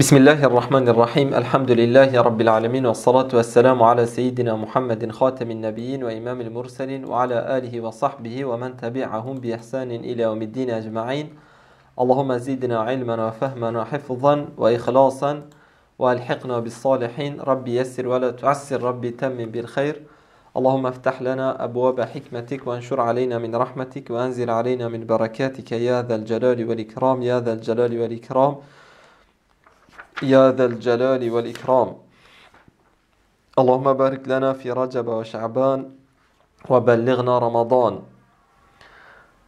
بسم الله الرحمن الرحيم الحمد لله رب العالمين والصلاة والسلام على سيدنا محمد خاتم النبيين وإمام المرسلين وعلى آله وصحبه ومن تبعهم بإحسان إلى يوم الدين أجمعين اللهم زدنا علما وفهما وحفظا وإخلاصا وألحقنا بالصالحين ربي يسر ولا تعسر ربي تمم بالخير اللهم افتح لنا أبواب حكمتك وانشر علينا من رحمتك وأنزل علينا من بركاتك يا ذا الجلال والإكرام يا ذا الجلال والإكرام Ya zel celali vel ikram. Allahümme barik lana fi Recep ve Şaban ve belligna Ramazan.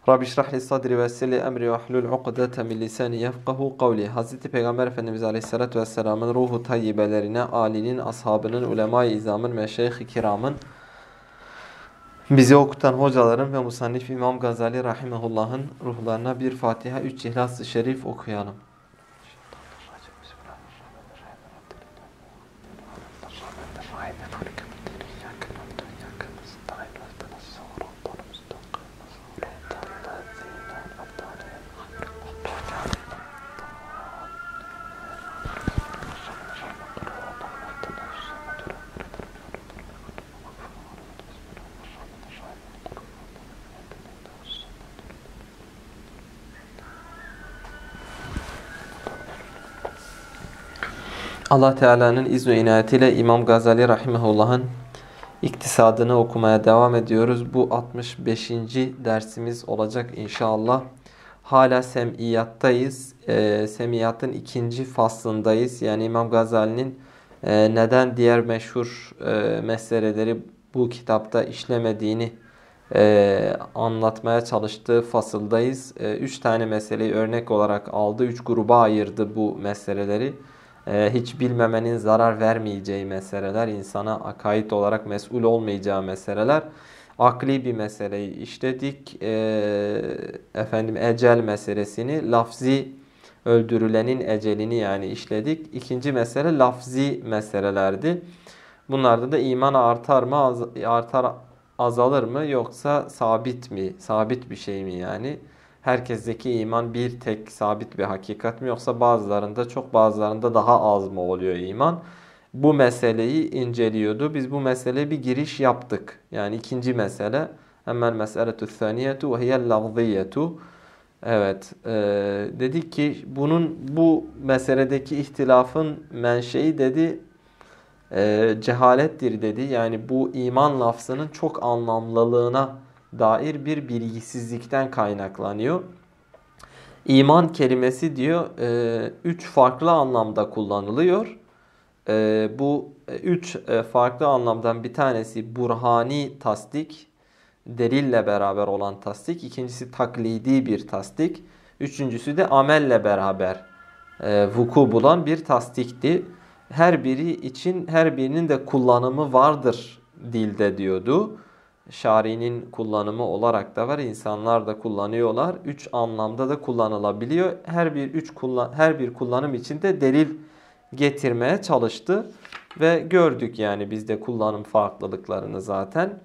Rabbi şrah li sadri ve sirli emri ve ahlul ukdete min lisani yefkahu kavli. Hz. Peygamber Efendimiz Aleyhisselatü Vesselam'ın ruhu tayyibelerine, alinin, ashabının, ulema-i izamın, şeyh i kiramın, bizi okutan hocaların ve musannif İmam Gazali Rahimahullah'ın ruhlarına bir Fatiha, üç İhlas-ı Şerif okuyalım. Allah Teala'nın izni inayetiyle İmam Gazali Rahimahullah'ın iktisadını okumaya devam ediyoruz. Bu 65. dersimiz olacak inşallah. Hala semiyattayız. E, semiyatın ikinci faslındayız. Yani İmam Gazali'nin e, neden diğer meşhur e, meseleleri bu kitapta işlemediğini e, anlatmaya çalıştığı fasıldayız. E, üç tane meseleyi örnek olarak aldı. Üç gruba ayırdı bu meseleleri. Ee, hiç bilmemenin zarar vermeyeceği meseleler, insana akait olarak mesul olmayacağı meseleler. Akli bir meseleyi işledik. Ee, efendim ecel meselesini, lafzi öldürülenin ecelini yani işledik. İkinci mesele lafzi meselelerdi. Bunlarda da iman artar mı, artar azalır mı yoksa sabit mi? Sabit bir şey mi yani? herkesteki iman bir tek sabit bir hakikat mi yoksa bazılarında çok bazılarında daha az mı oluyor iman? Bu meseleyi inceliyordu. Biz bu meseleye bir giriş yaptık. Yani ikinci mesele. Hemen meseletü saniyetu ve hiyel lafziyetu. Evet, e, dedik ki bunun bu meseledeki ihtilafın menşei dedi e, cehalettir dedi. Yani bu iman lafzının çok anlamlılığına dair bir bilgisizlikten kaynaklanıyor. İman kelimesi diyor e, üç farklı anlamda kullanılıyor. E, bu e, üç farklı anlamdan bir tanesi burhani tasdik, delille beraber olan tasdik. İkincisi taklidi bir tasdik. Üçüncüsü de amelle beraber vuku bulan bir tasdikti. Her biri için her birinin de kullanımı vardır dilde diyordu şari'nin kullanımı olarak da var. İnsanlar da kullanıyorlar. Üç anlamda da kullanılabiliyor. Her bir üç kullan her bir kullanım için de delil getirmeye çalıştı ve gördük yani bizde kullanım farklılıklarını zaten.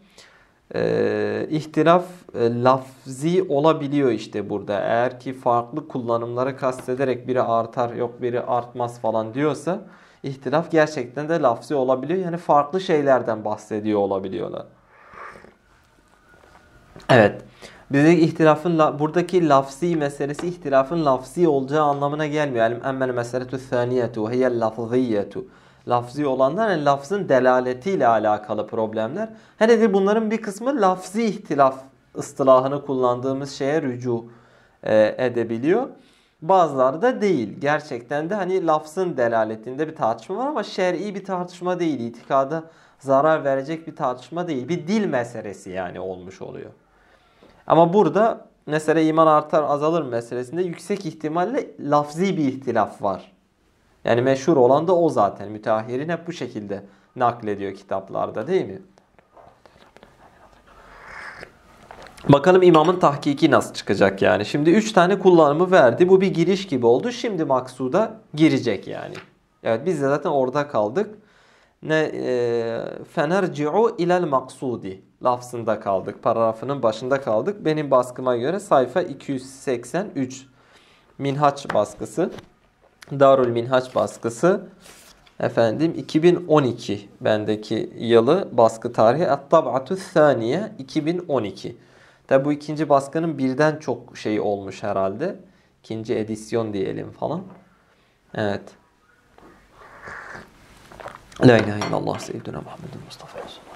Ee, ihtilaf e, lafzi olabiliyor işte burada. Eğer ki farklı kullanımları kastederek biri artar yok biri artmaz falan diyorsa ihtilaf gerçekten de lafzi olabiliyor. Yani farklı şeylerden bahsediyor olabiliyorlar. Evet. Bizdeki ihtilafın buradaki lafzi meselesi ihtilafın lafzi olacağı anlamına gelmiyor. Yani emmel meseletu saniyetu hiyel lafziyetu. Lafzi olanlar yani lafzın delaletiyle alakalı problemler. Hele de bunların bir kısmı lafzi ihtilaf ıstılahını kullandığımız şeye rücu e, edebiliyor. Bazıları da değil. Gerçekten de hani lafzın delaletinde bir tartışma var ama şer'i bir tartışma değil. İtikada zarar verecek bir tartışma değil. Bir dil meselesi yani olmuş oluyor. Ama burada mesela iman artar azalır meselesinde yüksek ihtimalle lafzi bir ihtilaf var. Yani meşhur olan da o zaten. Müteahhirin hep bu şekilde naklediyor kitaplarda değil mi? Bakalım imamın tahkiki nasıl çıkacak yani. Şimdi 3 tane kullanımı verdi. Bu bir giriş gibi oldu. Şimdi maksuda girecek yani. Evet biz de zaten orada kaldık. Ne e, fenerci'u ilel maksudi lafzında kaldık. Paragrafının başında kaldık. Benim baskıma göre sayfa 283 Minhaç baskısı. darul Minhaç baskısı. Efendim 2012 bendeki yılı baskı tarihi. At-Tab'atü Saniye 2012. Tabi bu ikinci baskının birden çok şey olmuş herhalde. İkinci edisyon diyelim falan. Evet. La ilahe illallah seyyidina Muhammedun Mustafa Resulullah.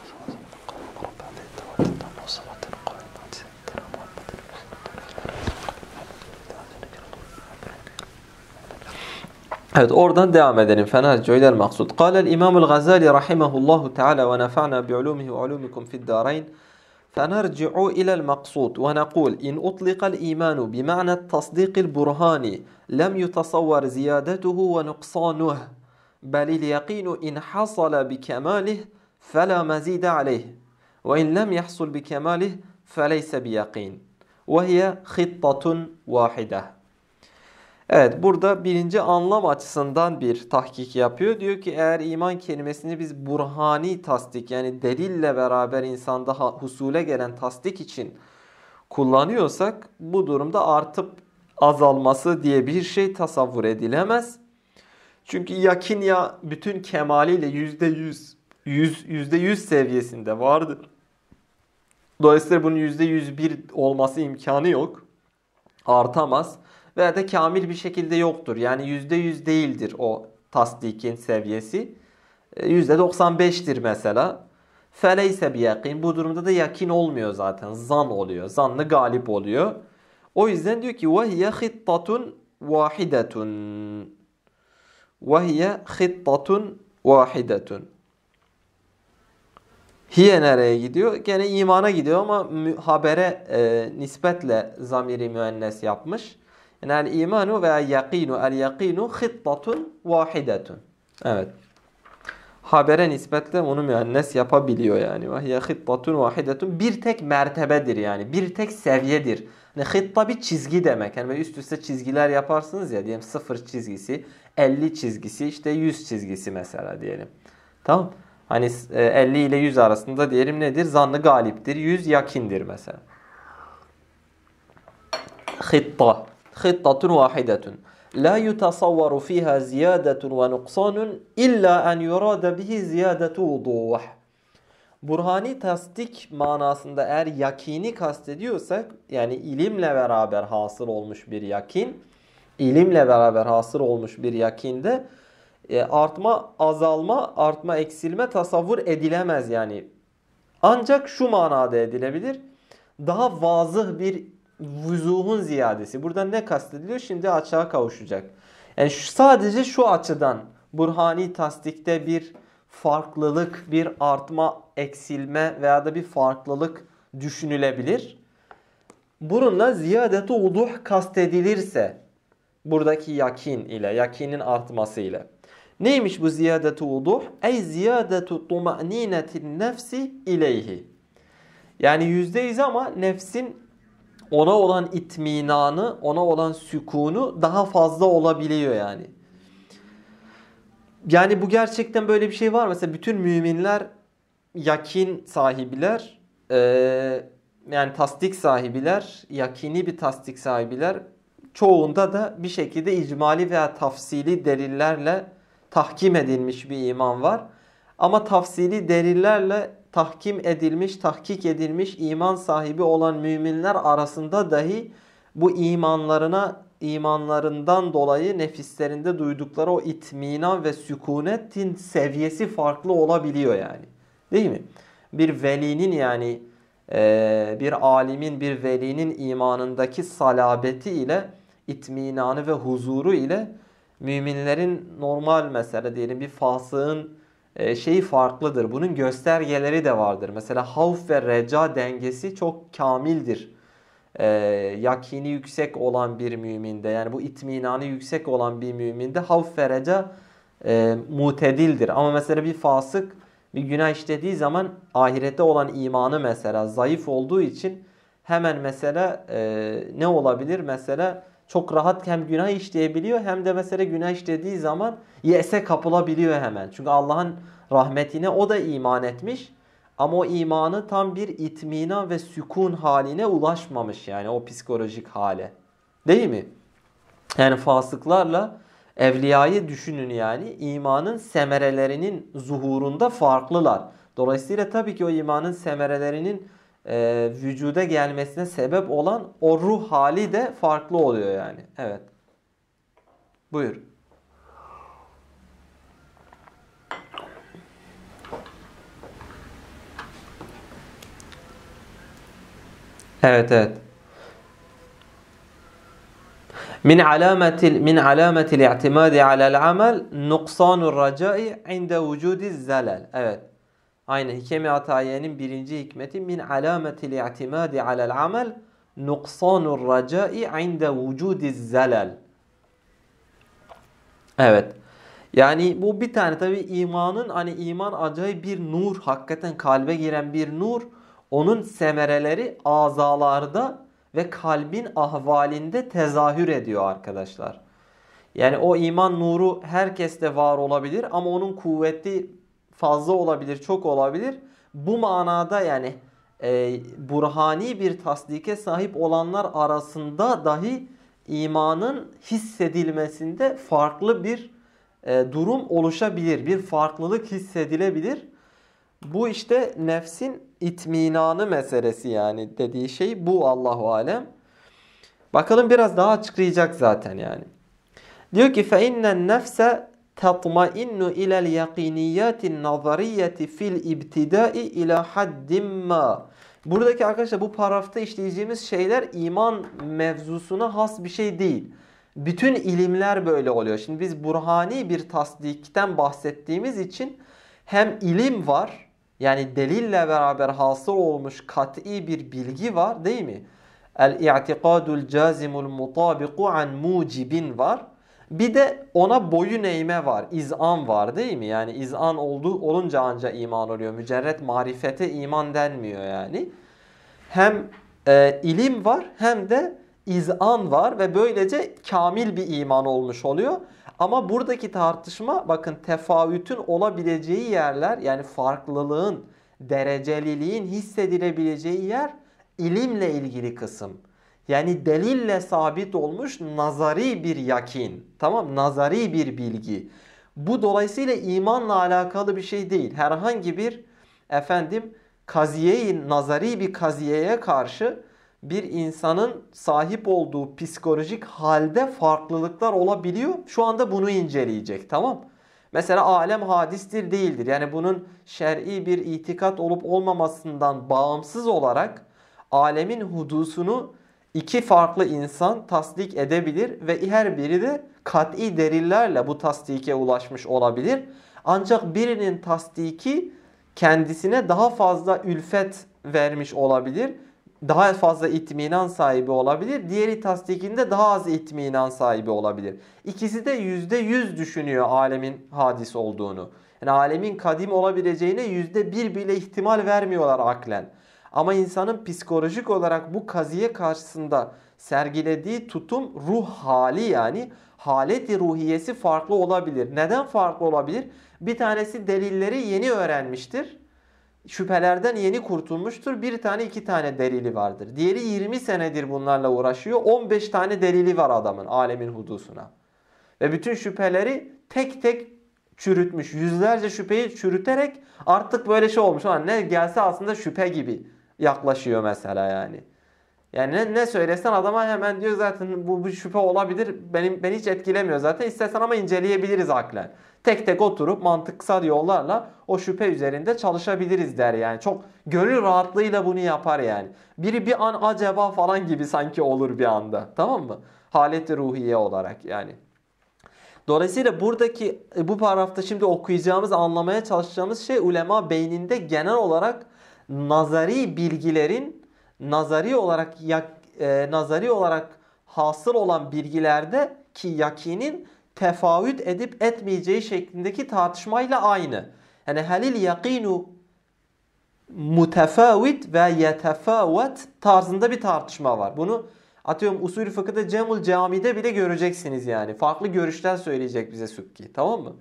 Evet oradan devam edelim. Fena Cüylel maksud. قال الإمام الغزالي رحمه الله تعالى ونفعنا بعلومه وعلومكم في الدارين فنرجع إلى المقصود ونقول إن أطلق الإيمان بمعنى التصديق البرهاني لم يتصور زيادته ونقصانه بل اليقين إن حصل بكماله فلا مزيد عليه وإن لم يحصل بكماله فليس بيقين وهي خطة واحدة Evet burada birinci anlam açısından bir tahkik yapıyor. Diyor ki eğer iman kelimesini biz burhani tasdik yani delille beraber insanda husule gelen tasdik için kullanıyorsak bu durumda artıp azalması diye bir şey tasavvur edilemez. Çünkü yakin ya bütün kemaliyle yüzde yüz, yüzde yüz seviyesinde vardır Dolayısıyla bunun yüzde yüz bir olması imkanı yok. Artamaz veya da kamil bir şekilde yoktur. Yani %100 değildir o tasdikin seviyesi. %95'tir e, mesela. Feleyse bir yakin. Bu durumda da yakin olmuyor zaten. Zan oluyor. Zanlı galip oluyor. O yüzden diyor ki وَهِيَ خِطَّةٌ وَاحِدَةٌ وَهِيَ خِطَّةٌ وَاحِدَةٌ Hiye nereye gidiyor? Gene imana gidiyor ama habere e, nispetle zamiri müennes yapmış. Yani el imanu veya yakinu. El yakinu hittatun vahidetun. Evet. Habere nispetle onu müennes yapabiliyor yani. Vahiyye hittatun vahidetun. Bir tek mertebedir yani. Bir tek seviyedir. Hani hitta bir çizgi demek. Yani üst üste çizgiler yaparsınız ya diyelim sıfır çizgisi, elli çizgisi, işte yüz çizgisi mesela diyelim. Tamam. Hani 50 e, ile 100 arasında diyelim nedir? Zannı galiptir. 100 yakindir mesela. Hitta. خطة واحدة لا يتصور فيها زيادة ونقصان إلا أن يراد به زيادة وضوح Burhani tasdik manasında eğer yakini kastediyorsak yani ilimle beraber hasıl olmuş bir yakin ilimle beraber hasıl olmuş bir yakinde e, artma azalma artma eksilme tasavvur edilemez yani ancak şu manada edilebilir daha vazıh bir vuzuhun ziyadesi. Burada ne kastediliyor? Şimdi açığa kavuşacak. Yani şu, sadece şu açıdan burhani tasdikte bir farklılık, bir artma, eksilme veya da bir farklılık düşünülebilir. Bununla ziyadeti uduh kastedilirse buradaki yakin ile, yakinin artması ile. Neymiş bu ziyadeti uduh? Ey ziyadetu tumaninetin nefsi ileyhi. Yani yüzdeyiz ama nefsin ona olan itminanı, ona olan sükunu daha fazla olabiliyor yani. Yani bu gerçekten böyle bir şey var. Mesela bütün müminler yakin sahibiler, ee, yani tasdik sahibiler, yakini bir tasdik sahibiler. Çoğunda da bir şekilde icmali veya tafsili delillerle tahkim edilmiş bir iman var. Ama tafsili delillerle tahkim edilmiş, tahkik edilmiş iman sahibi olan müminler arasında dahi bu imanlarına imanlarından dolayı nefislerinde duydukları o itmina ve sükunetin seviyesi farklı olabiliyor yani. Değil mi? Bir velinin yani e, bir alimin, bir velinin imanındaki salabeti ile itminanı ve huzuru ile müminlerin normal mesela diyelim bir fasığın e, şeyi farklıdır. Bunun göstergeleri de vardır. Mesela havf ve reca dengesi çok kamildir. E, yakini yüksek olan bir müminde yani bu itminanı yüksek olan bir müminde havf ve reca e, mutedildir. Ama mesela bir fasık bir günah işlediği zaman ahirette olan imanı mesela zayıf olduğu için hemen mesela e, ne olabilir? Mesela çok rahat hem günah işleyebiliyor hem de mesela günah işlediği zaman yese kapılabiliyor hemen. Çünkü Allah'ın rahmetine o da iman etmiş. Ama o imanı tam bir itmina ve sükun haline ulaşmamış yani o psikolojik hale. Değil mi? Yani fasıklarla evliyayı düşünün yani imanın semerelerinin zuhurunda farklılar. Dolayısıyla tabii ki o imanın semerelerinin e, vücuda gelmesine sebep olan o ruh hali de farklı oluyor yani. Evet. Buyur. Evet evet. Min alametil min alametil i'timadi ala'l amel nuksanur raca'i inde vücudi zelal. Evet. Aynı hikemi hatayenin birinci hikmeti min alametil i'timadi alel amel nuksanur racai inde vücudiz zelal. Evet. Yani bu bir tane tabi imanın hani iman acayip bir nur. Hakikaten kalbe giren bir nur. Onun semereleri azalarda ve kalbin ahvalinde tezahür ediyor arkadaşlar. Yani o iman nuru herkeste var olabilir ama onun kuvvetli fazla olabilir, çok olabilir. Bu manada yani e, burhani bir tasdike sahip olanlar arasında dahi imanın hissedilmesinde farklı bir e, durum oluşabilir. Bir farklılık hissedilebilir. Bu işte nefsin itminanı meselesi yani dediği şey bu Allahu alem. Bakalım biraz daha açıklayacak zaten yani. Diyor ki fe innen nefse tatmainnu ilel yakiniyatin nazariyeti fil ibtidai ila haddim ma. Buradaki arkadaşlar bu parafta işleyeceğimiz şeyler iman mevzusuna has bir şey değil. Bütün ilimler böyle oluyor. Şimdi biz burhani bir tasdikten bahsettiğimiz için hem ilim var yani delille beraber hasıl olmuş kat'i bir bilgi var değil mi? El-i'tikadul cazimul mutabiku an mucibin var. Bir de ona boyun eğme var. izan var değil mi? Yani izan olduğu olunca anca iman oluyor. Mücerret marifete iman denmiyor yani. Hem e, ilim var hem de izan var ve böylece kamil bir iman olmuş oluyor. Ama buradaki tartışma bakın tefavütün olabileceği yerler yani farklılığın, dereceliliğin hissedilebileceği yer ilimle ilgili kısım. Yani delille sabit olmuş nazari bir yakin. Tamam nazari bir bilgi. Bu dolayısıyla imanla alakalı bir şey değil. Herhangi bir efendim kaziyeyi nazari bir kaziyeye karşı bir insanın sahip olduğu psikolojik halde farklılıklar olabiliyor. Şu anda bunu inceleyecek tamam. Mesela alem hadistir değildir. Yani bunun şer'i bir itikat olup olmamasından bağımsız olarak alemin hudusunu iki farklı insan tasdik edebilir ve her biri de kat'i delillerle bu tasdike ulaşmış olabilir. Ancak birinin tasdiki kendisine daha fazla ülfet vermiş olabilir. Daha fazla itminan sahibi olabilir. Diğeri tasdikinde daha az itminan sahibi olabilir. İkisi de yüzde yüz düşünüyor alemin hadis olduğunu. Yani alemin kadim olabileceğine yüzde bir bile ihtimal vermiyorlar aklen. Ama insanın psikolojik olarak bu kaziye karşısında sergilediği tutum ruh hali yani haleti ruhiyesi farklı olabilir. Neden farklı olabilir? Bir tanesi delilleri yeni öğrenmiştir. Şüphelerden yeni kurtulmuştur. Bir tane iki tane delili vardır. Diğeri 20 senedir bunlarla uğraşıyor. 15 tane delili var adamın alemin hudusuna. Ve bütün şüpheleri tek tek çürütmüş. Yüzlerce şüpheyi çürüterek artık böyle şey olmuş. ne gelse aslında şüphe gibi yaklaşıyor mesela yani. Yani ne, ne söylesen adama hemen diyor zaten bu, bu şüphe olabilir. Benim beni hiç etkilemiyor zaten. İstersen ama inceleyebiliriz aklen. Tek tek oturup mantıksal yollarla o şüphe üzerinde çalışabiliriz der yani. Çok gönül rahatlığıyla bunu yapar yani. Biri bir an acaba falan gibi sanki olur bir anda. Tamam mı? Haleti ruhiye olarak yani. Dolayısıyla buradaki e, bu paragrafta şimdi okuyacağımız, anlamaya çalışacağımız şey ulema beyninde genel olarak nazari bilgilerin nazari olarak ya e, nazari olarak hasıl olan bilgilerde ki yakinin tefavüt edip etmeyeceği şeklindeki tartışmayla aynı. Yani helil yakinu mutefavit ve yetefavet tarzında bir tartışma var. Bunu atıyorum usul fıkıda Cemul Cami'de bile göreceksiniz yani. Farklı görüşler söyleyecek bize Sübki tamam mı?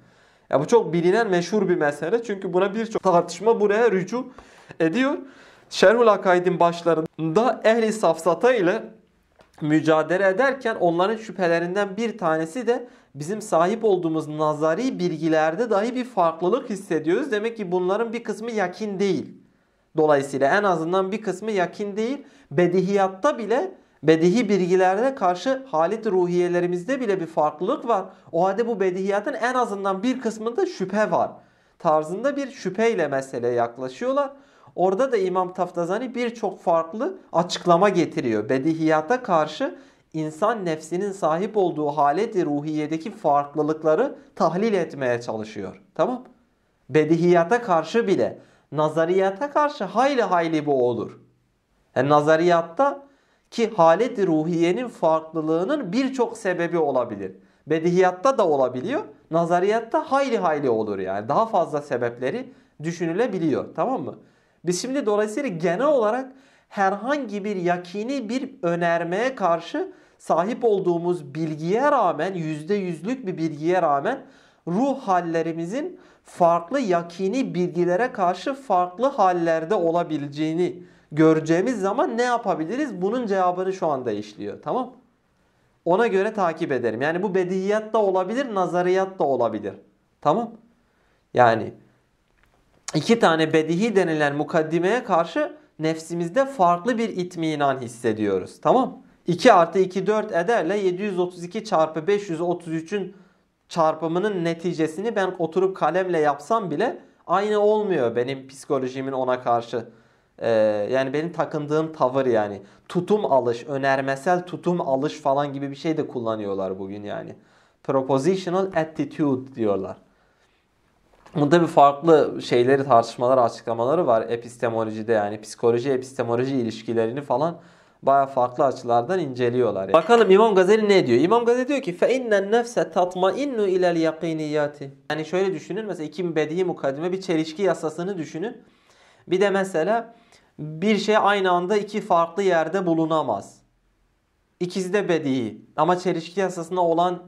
Ya bu çok bilinen meşhur bir mesele çünkü buna birçok tartışma buraya rücu ediyor. Şerhul Akaid'in başlarında ehli safsata ile mücadele ederken onların şüphelerinden bir tanesi de bizim sahip olduğumuz nazari bilgilerde dahi bir farklılık hissediyoruz. Demek ki bunların bir kısmı yakin değil. Dolayısıyla en azından bir kısmı yakin değil. Bedihiyatta bile bedihi bilgilerde karşı halit ruhiyelerimizde bile bir farklılık var. O halde bu bedihiyatın en azından bir kısmında şüphe var. Tarzında bir şüpheyle mesele yaklaşıyorlar. Orada da İmam Taftazani birçok farklı açıklama getiriyor. Bedihiyata karşı insan nefsinin sahip olduğu haleti ruhiyedeki farklılıkları tahlil etmeye çalışıyor. Tamam? Bedihiyata karşı bile nazariyata karşı hayli hayli bu olur. Yani e, nazariyatta ki haleti ruhiyenin farklılığının birçok sebebi olabilir. Bedihiyatta da olabiliyor. Nazariyatta hayli hayli olur yani. Daha fazla sebepleri düşünülebiliyor. Tamam mı? Biz şimdi dolayısıyla genel olarak herhangi bir yakini bir önermeye karşı sahip olduğumuz bilgiye rağmen yüzde yüzlük bir bilgiye rağmen ruh hallerimizin farklı yakini bilgilere karşı farklı hallerde olabileceğini göreceğimiz zaman ne yapabiliriz? Bunun cevabını şu anda işliyor. Tamam? Ona göre takip ederim. Yani bu bediyat da olabilir, nazariyat da olabilir. Tamam? Yani iki tane bedihi denilen mukaddimeye karşı nefsimizde farklı bir itminan hissediyoruz. Tamam 2 artı 2 4 ederle 732 çarpı 533'ün çarpımının neticesini ben oturup kalemle yapsam bile aynı olmuyor benim psikolojimin ona karşı. Ee, yani benim takındığım tavır yani. Tutum alış, önermesel tutum alış falan gibi bir şey de kullanıyorlar bugün yani. Propositional attitude diyorlar. Bu tabi farklı şeyleri tartışmalar açıklamaları var epistemolojide yani psikoloji epistemoloji ilişkilerini falan baya farklı açılardan inceliyorlar. Yani. Bakalım İmam Gazeli ne diyor? İmam Gazeli diyor ki فَاِنَّ النَّفْسَ تَطْمَئِنُّ ilel yakiniyati. Yani şöyle düşünün mesela iki bedi mukaddime bir çelişki yasasını düşünün. Bir de mesela bir şey aynı anda iki farklı yerde bulunamaz. İkisi de bedi ama çelişki yasasında olan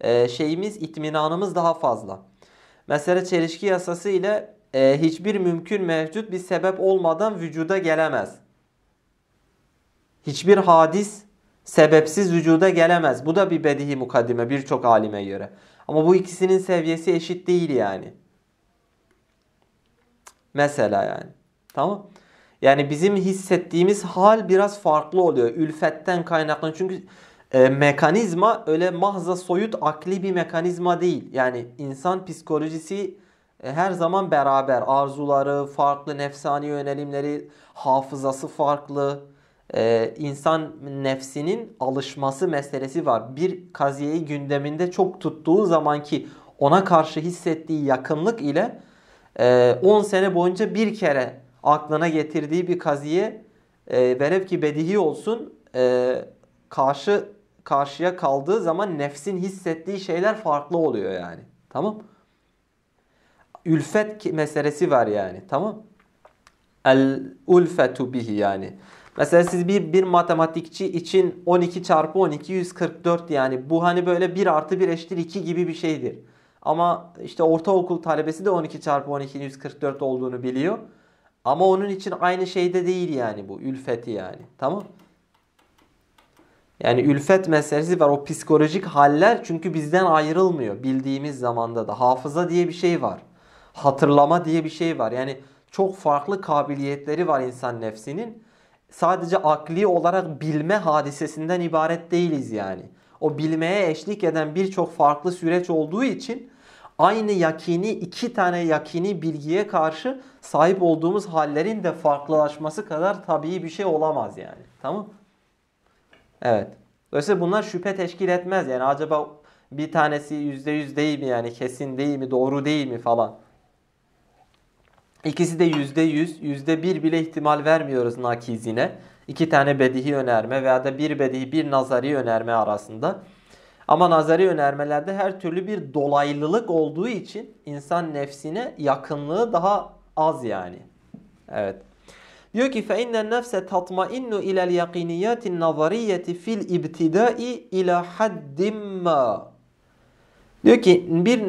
e, şeyimiz itminanımız daha fazla. Mesela çelişki yasası ile e, hiçbir mümkün mevcut bir sebep olmadan vücuda gelemez. Hiçbir hadis sebepsiz vücuda gelemez. Bu da bir bedihi mukaddime birçok alime göre. Ama bu ikisinin seviyesi eşit değil yani. Mesela yani. Tamam yani bizim hissettiğimiz hal biraz farklı oluyor. Ülfetten kaynaklı. Çünkü e, mekanizma öyle mahza soyut akli bir mekanizma değil. Yani insan psikolojisi e, her zaman beraber. Arzuları, farklı nefsani yönelimleri, hafızası farklı. E, insan nefsinin alışması meselesi var. Bir kaziyeyi gündeminde çok tuttuğu zamanki ona karşı hissettiği yakınlık ile 10 e, sene boyunca bir kere aklına getirdiği bir kaziye e, velev ki bedihi olsun e, karşı karşıya kaldığı zaman nefsin hissettiği şeyler farklı oluyor yani. Tamam? Ülfet meselesi var yani. Tamam? El ulfetu bihi yani. Mesela siz bir, bir matematikçi için 12 çarpı 12 144 yani bu hani böyle 1 artı 1 eşittir 2 gibi bir şeydir. Ama işte ortaokul talebesi de 12 çarpı 12 144 olduğunu biliyor. Ama onun için aynı şeyde değil yani bu ülfeti yani. Tamam yani ülfet meselesi var. O psikolojik haller çünkü bizden ayrılmıyor bildiğimiz zamanda da. Hafıza diye bir şey var. Hatırlama diye bir şey var. Yani çok farklı kabiliyetleri var insan nefsinin. Sadece akli olarak bilme hadisesinden ibaret değiliz yani. O bilmeye eşlik eden birçok farklı süreç olduğu için aynı yakini iki tane yakini bilgiye karşı sahip olduğumuz hallerin de farklılaşması kadar tabii bir şey olamaz yani. Tamam? Evet. Dolayısıyla bunlar şüphe teşkil etmez. Yani acaba bir tanesi %100 değil mi yani kesin değil mi doğru değil mi falan. İkisi de %100, %1 bile ihtimal vermiyoruz nakizine. İki tane bedihi önerme veya da bir bedihi bir nazari önerme arasında. Ama nazari önermelerde her türlü bir dolaylılık olduğu için insan nefsine yakınlığı daha az yani. Evet. Diyor ki فَاِنَّ النَّفْسَ تَطْمَئِنُّ اِلَى الْيَقِينِيَاتِ النَّظَرِيَّةِ فِي الْاِبْتِدَاءِ اِلَى حَدٍ مَّا Diyor ki bir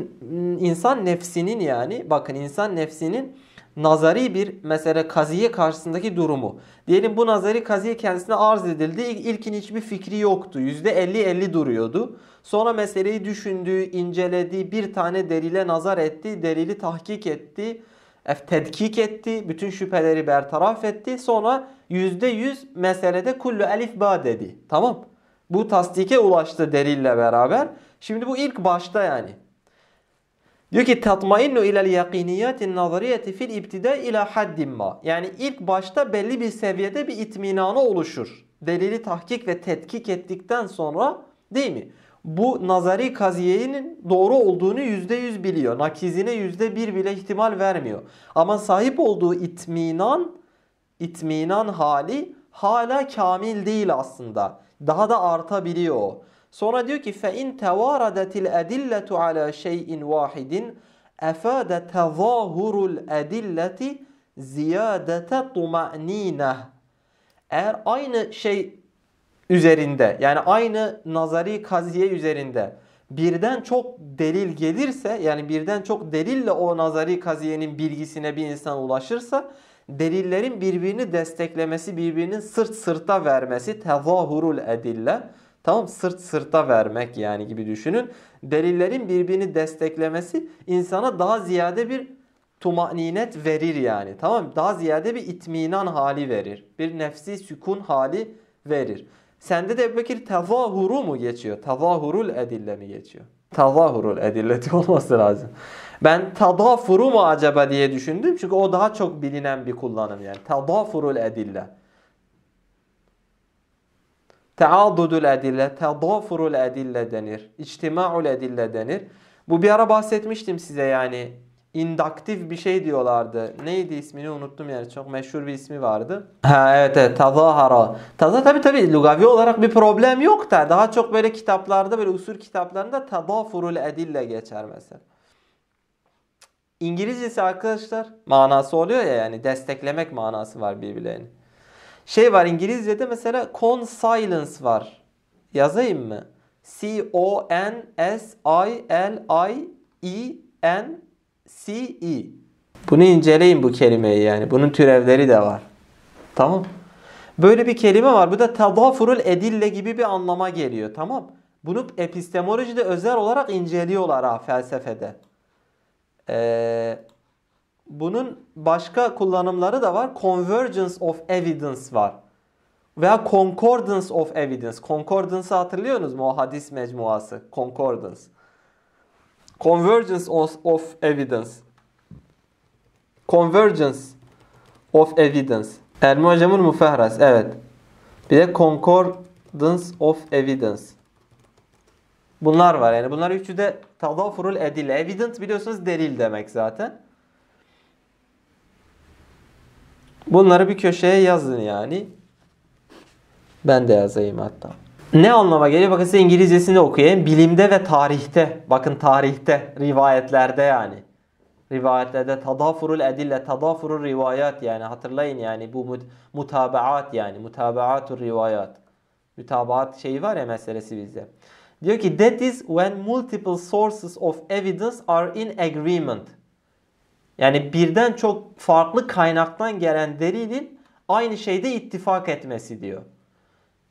insan nefsinin yani bakın insan nefsinin nazari bir mesela kaziye karşısındaki durumu. Diyelim bu nazari kaziye kendisine arz edildi. İlk, ilkin hiçbir fikri yoktu. %50-50 duruyordu. Sonra meseleyi düşündü, inceledi, bir tane delile nazar etti, delili tahkik etti tedkik etti. Bütün şüpheleri bertaraf etti. Sonra %100 meselede kullu elif ba dedi. Tamam. Bu tasdike ulaştı delille beraber. Şimdi bu ilk başta yani. Diyor ki tatmainnu ilel yakiniyatin nazariyeti fil ibtida ila haddim ma. Yani ilk başta belli bir seviyede bir itminana oluşur. Delili tahkik ve tetkik ettikten sonra değil mi? bu nazari kaziyenin doğru olduğunu %100 biliyor. Nakizine %1 bile ihtimal vermiyor. Ama sahip olduğu itminan, itminan hali hala kamil değil aslında. Daha da artabiliyor Sonra diyor ki فَاِنْ تَوَارَدَتِ الْاَدِلَّةُ عَلَى شَيْءٍ وَاحِدٍ اَفَادَ تَظَاهُرُ الْاَدِلَّةِ زِيَادَةَ طُمَأْن۪ينَةِ Eğer aynı şey üzerinde yani aynı nazari kaziye üzerinde birden çok delil gelirse yani birden çok delille o nazari kaziyenin bilgisine bir insan ulaşırsa delillerin birbirini desteklemesi, birbirinin sırt sırta vermesi tezahurul edille. Tamam sırt sırta vermek yani gibi düşünün. Delillerin birbirini desteklemesi insana daha ziyade bir tumaninet verir yani. Tamam Daha ziyade bir itminan hali verir. Bir nefsi sükun hali verir. Sende de Ebubekir tezahuru mu geçiyor? Tezahurul edille mi geçiyor? Tezahurul edilleti olması lazım. Ben tadafuru mu acaba diye düşündüm. Çünkü o daha çok bilinen bir kullanım yani. Tadafurul edille. Teadudul edille, tadafurul edille denir. İçtima'ul edille denir. Bu bir ara bahsetmiştim size yani indaktif bir şey diyorlardı. Neydi ismini unuttum yani çok meşhur bir ismi vardı. Ha evet evet tazahara. Taza tabi tabi lugavi olarak bir problem yok da daha çok böyle kitaplarda böyle usul kitaplarında tadafurul edille geçer mesela. İngilizcesi arkadaşlar manası oluyor ya yani desteklemek manası var birbirlerini. Şey var İngilizce'de mesela consilence var. Yazayım mı? C-O-N-S-I-L-I-E-N CE. Bunu inceleyin bu kelimeyi yani. Bunun türevleri de var. Tamam. Böyle bir kelime var. Bu da tadafurul edille gibi bir anlama geliyor. Tamam. Bunu epistemolojide özel olarak inceliyorlar ha felsefede. Ee, bunun başka kullanımları da var. Convergence of evidence var. Veya concordance of evidence. Concordance'ı hatırlıyorsunuz mu o hadis mecmuası? Concordance. Convergence of evidence. Convergence of evidence. Ermi hocamın müfehras. Evet. Bir de concordance of evidence. Bunlar var yani. Bunlar üçü de tadafurul edil. Evident biliyorsunuz delil demek zaten. Bunları bir köşeye yazın yani. Ben de yazayım hatta ne anlama geliyor? Bakın size İngilizcesini okuyayım. Bilimde ve tarihte. Bakın tarihte, rivayetlerde yani. Rivayetlerde tadafurul edille, tadafurul rivayat yani hatırlayın yani bu mut mutabaat yani mutabaatur rivayat. Mutabaat şeyi var ya meselesi bizde. Diyor ki that is when multiple sources of evidence are in agreement. Yani birden çok farklı kaynaktan gelen delilin aynı şeyde ittifak etmesi diyor.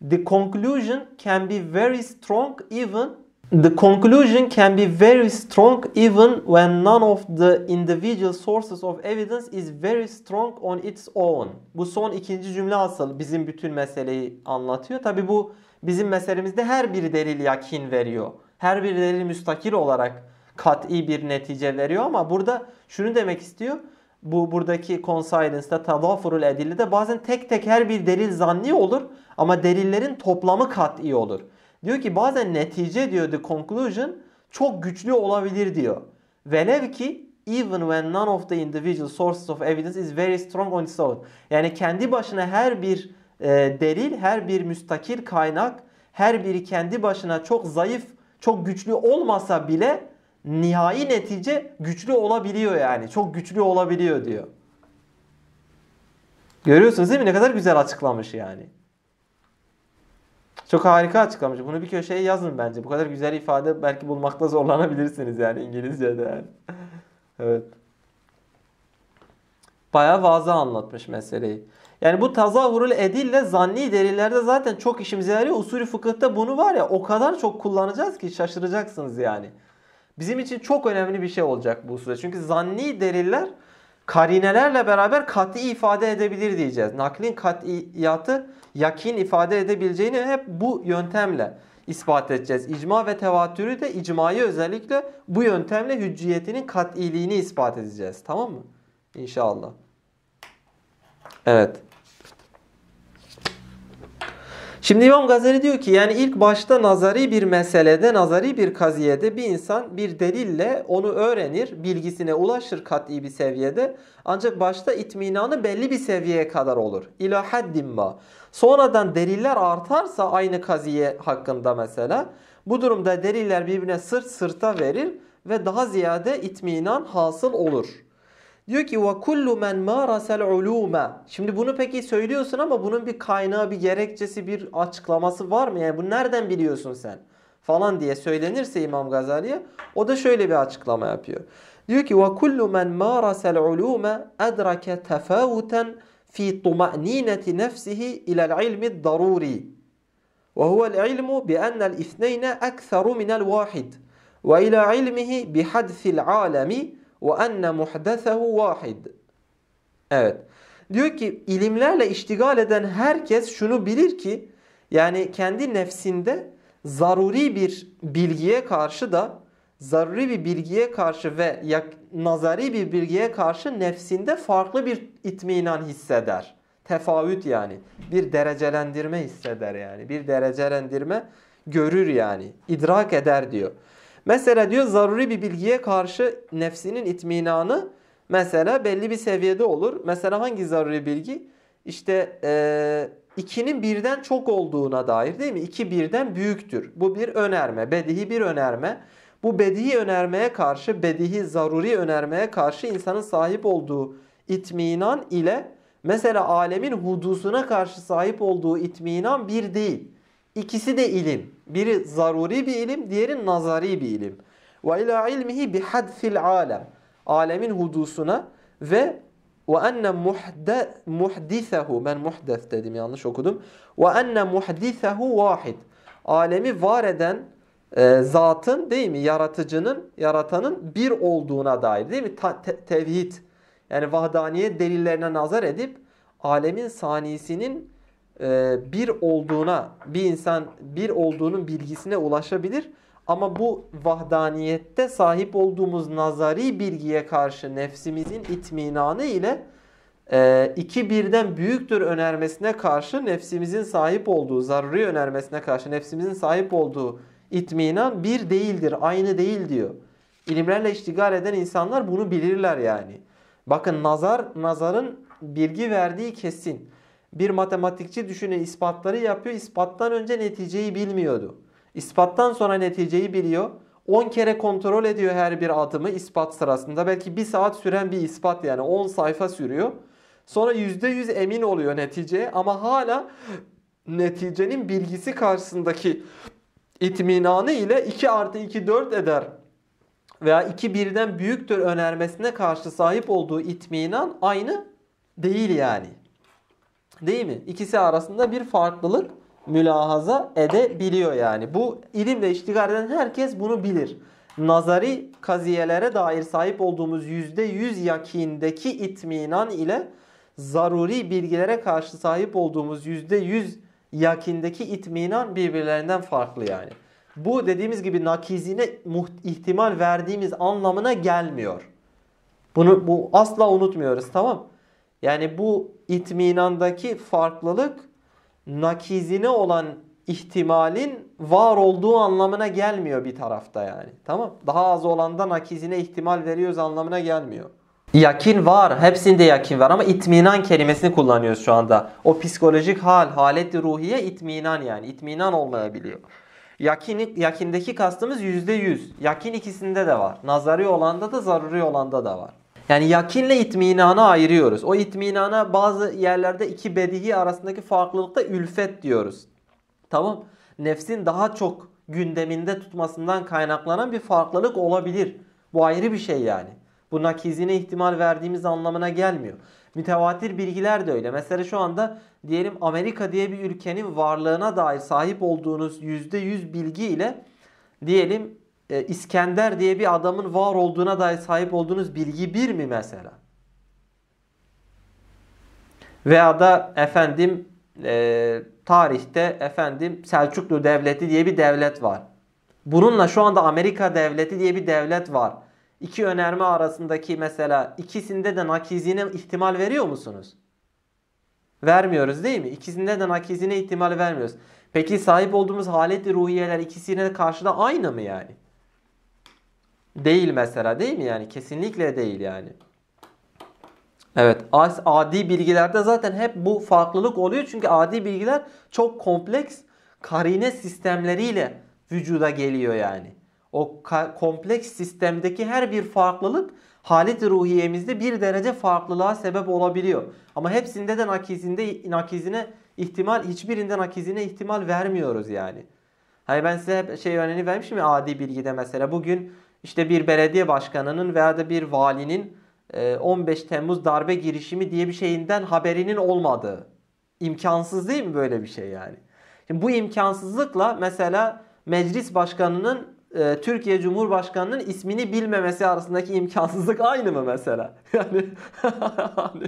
The conclusion can be very strong even The conclusion can be very strong even when none of the individual sources of evidence is very strong on its own. Bu son ikinci cümle asıl bizim bütün meseleyi anlatıyor. Tabi bu bizim meselemizde her bir delil yakin veriyor. Her bir delil müstakil olarak kat'i bir netice veriyor ama burada şunu demek istiyor bu buradaki consilence'da tadafurul de bazen tek tek her bir delil zanni olur ama delillerin toplamı kat'i olur. Diyor ki bazen netice diyor the conclusion çok güçlü olabilir diyor. Velev ki even when none of the individual sources of evidence is very strong on its own. Yani kendi başına her bir e, delil, her bir müstakil kaynak, her biri kendi başına çok zayıf, çok güçlü olmasa bile nihai netice güçlü olabiliyor yani. Çok güçlü olabiliyor diyor. Görüyorsunuz değil mi? Ne kadar güzel açıklamış yani. Çok harika açıklamış. Bunu bir köşeye yazın bence. Bu kadar güzel ifade belki bulmakta zorlanabilirsiniz yani İngilizce'de yani. evet. Bayağı vaza anlatmış meseleyi. Yani bu tazavurul edille zanni delillerde zaten çok işimize yarıyor. Usulü fıkıhta bunu var ya o kadar çok kullanacağız ki şaşıracaksınız yani. Bizim için çok önemli bir şey olacak bu süreç. Çünkü zanni deliller karinelerle beraber kat'i ifade edebilir diyeceğiz. Naklin kat'iyatı yakin ifade edebileceğini hep bu yöntemle ispat edeceğiz. İcma ve tevatürü de icmayı özellikle bu yöntemle hücciyetinin kat'iliğini ispat edeceğiz. Tamam mı? İnşallah. Evet. Şimdi İmam Gazali diyor ki yani ilk başta nazari bir meselede, nazari bir kaziyede bir insan bir delille onu öğrenir, bilgisine ulaşır kat'i bir seviyede. Ancak başta itminanı belli bir seviyeye kadar olur. İlâ haddimma. Sonradan deliller artarsa aynı kaziye hakkında mesela. Bu durumda deliller birbirine sırt sırta verir ve daha ziyade itminan hasıl olur. Diyor ki ve kullu men marasel Şimdi bunu peki söylüyorsun ama bunun bir kaynağı, bir gerekçesi, bir açıklaması var mı? Yani bunu nereden biliyorsun sen? Falan diye söylenirse İmam Gazali'ye o da şöyle bir açıklama yapıyor. Diyor ki ve kullu men marasel ulume edrake tefavuten fi tuma'nineti nefsihi ilel ilmi daruri. Ve huvel ilmu bi ennel ifneyne ekseru minel vahid. Ve ila ilmihi bi hadfil alemi ve enne muhdesehu vahid. Evet. Diyor ki ilimlerle iştigal eden herkes şunu bilir ki yani kendi nefsinde zaruri bir bilgiye karşı da zaruri bir bilgiye karşı ve nazari bir bilgiye karşı nefsinde farklı bir itminan hisseder. Tefavüt yani. Bir derecelendirme hisseder yani. Bir derecelendirme görür yani. idrak eder diyor. Mesela diyor zaruri bir bilgiye karşı nefsinin itminanı mesela belli bir seviyede olur. Mesela hangi zaruri bilgi? İşte e, ikinin birden çok olduğuna dair değil mi? İki birden büyüktür. Bu bir önerme, bedihi bir önerme. Bu bedihi önermeye karşı, bedihi zaruri önermeye karşı insanın sahip olduğu itminan ile mesela alemin hudusuna karşı sahip olduğu itminan bir değil. İkisi de ilim. Biri zaruri bir ilim, diğeri nazari bir ilim. Ve ila ilmihi bi hadfil alem. Alemin hudusuna ve ve enne muhdisehu ben muhdes dedim yanlış okudum. Ve enne muhdisehu vahid. Alemi var eden e, zatın değil mi yaratıcının yaratanın bir olduğuna dair değil mi Ta, te, tevhid yani vahdaniyet delillerine nazar edip alemin sanisinin e, bir olduğuna bir insan bir olduğunun bilgisine ulaşabilir. Ama bu vahdaniyette sahip olduğumuz nazari bilgiye karşı nefsimizin itminanı ile e, iki birden büyüktür önermesine karşı nefsimizin sahip olduğu, zaruri önermesine karşı nefsimizin sahip olduğu itminan bir değildir, aynı değil diyor. İlimlerle iştigal eden insanlar bunu bilirler yani. Bakın nazar, nazarın bilgi verdiği kesin bir matematikçi düşünün ispatları yapıyor. İspattan önce neticeyi bilmiyordu. İspattan sonra neticeyi biliyor. 10 kere kontrol ediyor her bir adımı ispat sırasında. Belki 1 saat süren bir ispat yani 10 sayfa sürüyor. Sonra %100 emin oluyor neticeye ama hala neticenin bilgisi karşısındaki itminanı ile 2 artı 2 4 eder veya 2 birden büyüktür önermesine karşı sahip olduğu itminan aynı değil yani. Değil mi? İkisi arasında bir farklılık mülahaza edebiliyor yani. Bu ilimle iştigal eden herkes bunu bilir. Nazari kaziyelere dair sahip olduğumuz %100 yakindeki itminan ile zaruri bilgilere karşı sahip olduğumuz %100 yakindeki itminan birbirlerinden farklı yani. Bu dediğimiz gibi nakizine ihtimal verdiğimiz anlamına gelmiyor. Bunu bu asla unutmuyoruz tamam yani bu itminandaki farklılık nakizine olan ihtimalin var olduğu anlamına gelmiyor bir tarafta yani. Tamam? Daha az olanda nakizine ihtimal veriyoruz anlamına gelmiyor. Yakin var. Hepsinde yakin var ama itminan kelimesini kullanıyoruz şu anda. O psikolojik hal, haleti ruhiye itminan yani. İtminan olmayabiliyor. Yakin, yakindeki kastımız %100. Yakin ikisinde de var. Nazari olanda da zaruri olanda da var. Yani yakinle itminana ayırıyoruz. O itminana bazı yerlerde iki bedihi arasındaki farklılıkta ülfet diyoruz. Tamam. Nefsin daha çok gündeminde tutmasından kaynaklanan bir farklılık olabilir. Bu ayrı bir şey yani. Bu nakizine ihtimal verdiğimiz anlamına gelmiyor. Mütevatir bilgiler de öyle. Mesela şu anda diyelim Amerika diye bir ülkenin varlığına dair sahip olduğunuz %100 bilgi ile diyelim e, İskender diye bir adamın var olduğuna dair sahip olduğunuz bilgi bir mi mesela? Veya da efendim e, tarihte efendim Selçuklu Devleti diye bir devlet var. Bununla şu anda Amerika Devleti diye bir devlet var. İki önerme arasındaki mesela ikisinde de nakizine ihtimal veriyor musunuz? Vermiyoruz değil mi? İkisinde de nakizine ihtimal vermiyoruz. Peki sahip olduğumuz halet ruhiyeler ikisine karşı da aynı mı yani? değil mesela değil mi yani? Kesinlikle değil yani. Evet adi bilgilerde zaten hep bu farklılık oluyor. Çünkü adi bilgiler çok kompleks karine sistemleriyle vücuda geliyor yani. O kompleks sistemdeki her bir farklılık halit ruhiyemizde bir derece farklılığa sebep olabiliyor. Ama hepsinde de nakizinde, nakizine ihtimal hiçbirinden nakizine ihtimal vermiyoruz yani. hayır hani ben size hep şey örneğini vermişim ya adi bilgide mesela bugün işte bir belediye başkanının veya da bir valinin 15 e, Temmuz darbe girişimi diye bir şeyinden haberinin olmadığı. İmkansız değil mi böyle bir şey yani? Şimdi bu imkansızlıkla mesela meclis başkanının e, Türkiye Cumhurbaşkanı'nın ismini bilmemesi arasındaki imkansızlık aynı mı mesela? Yani hani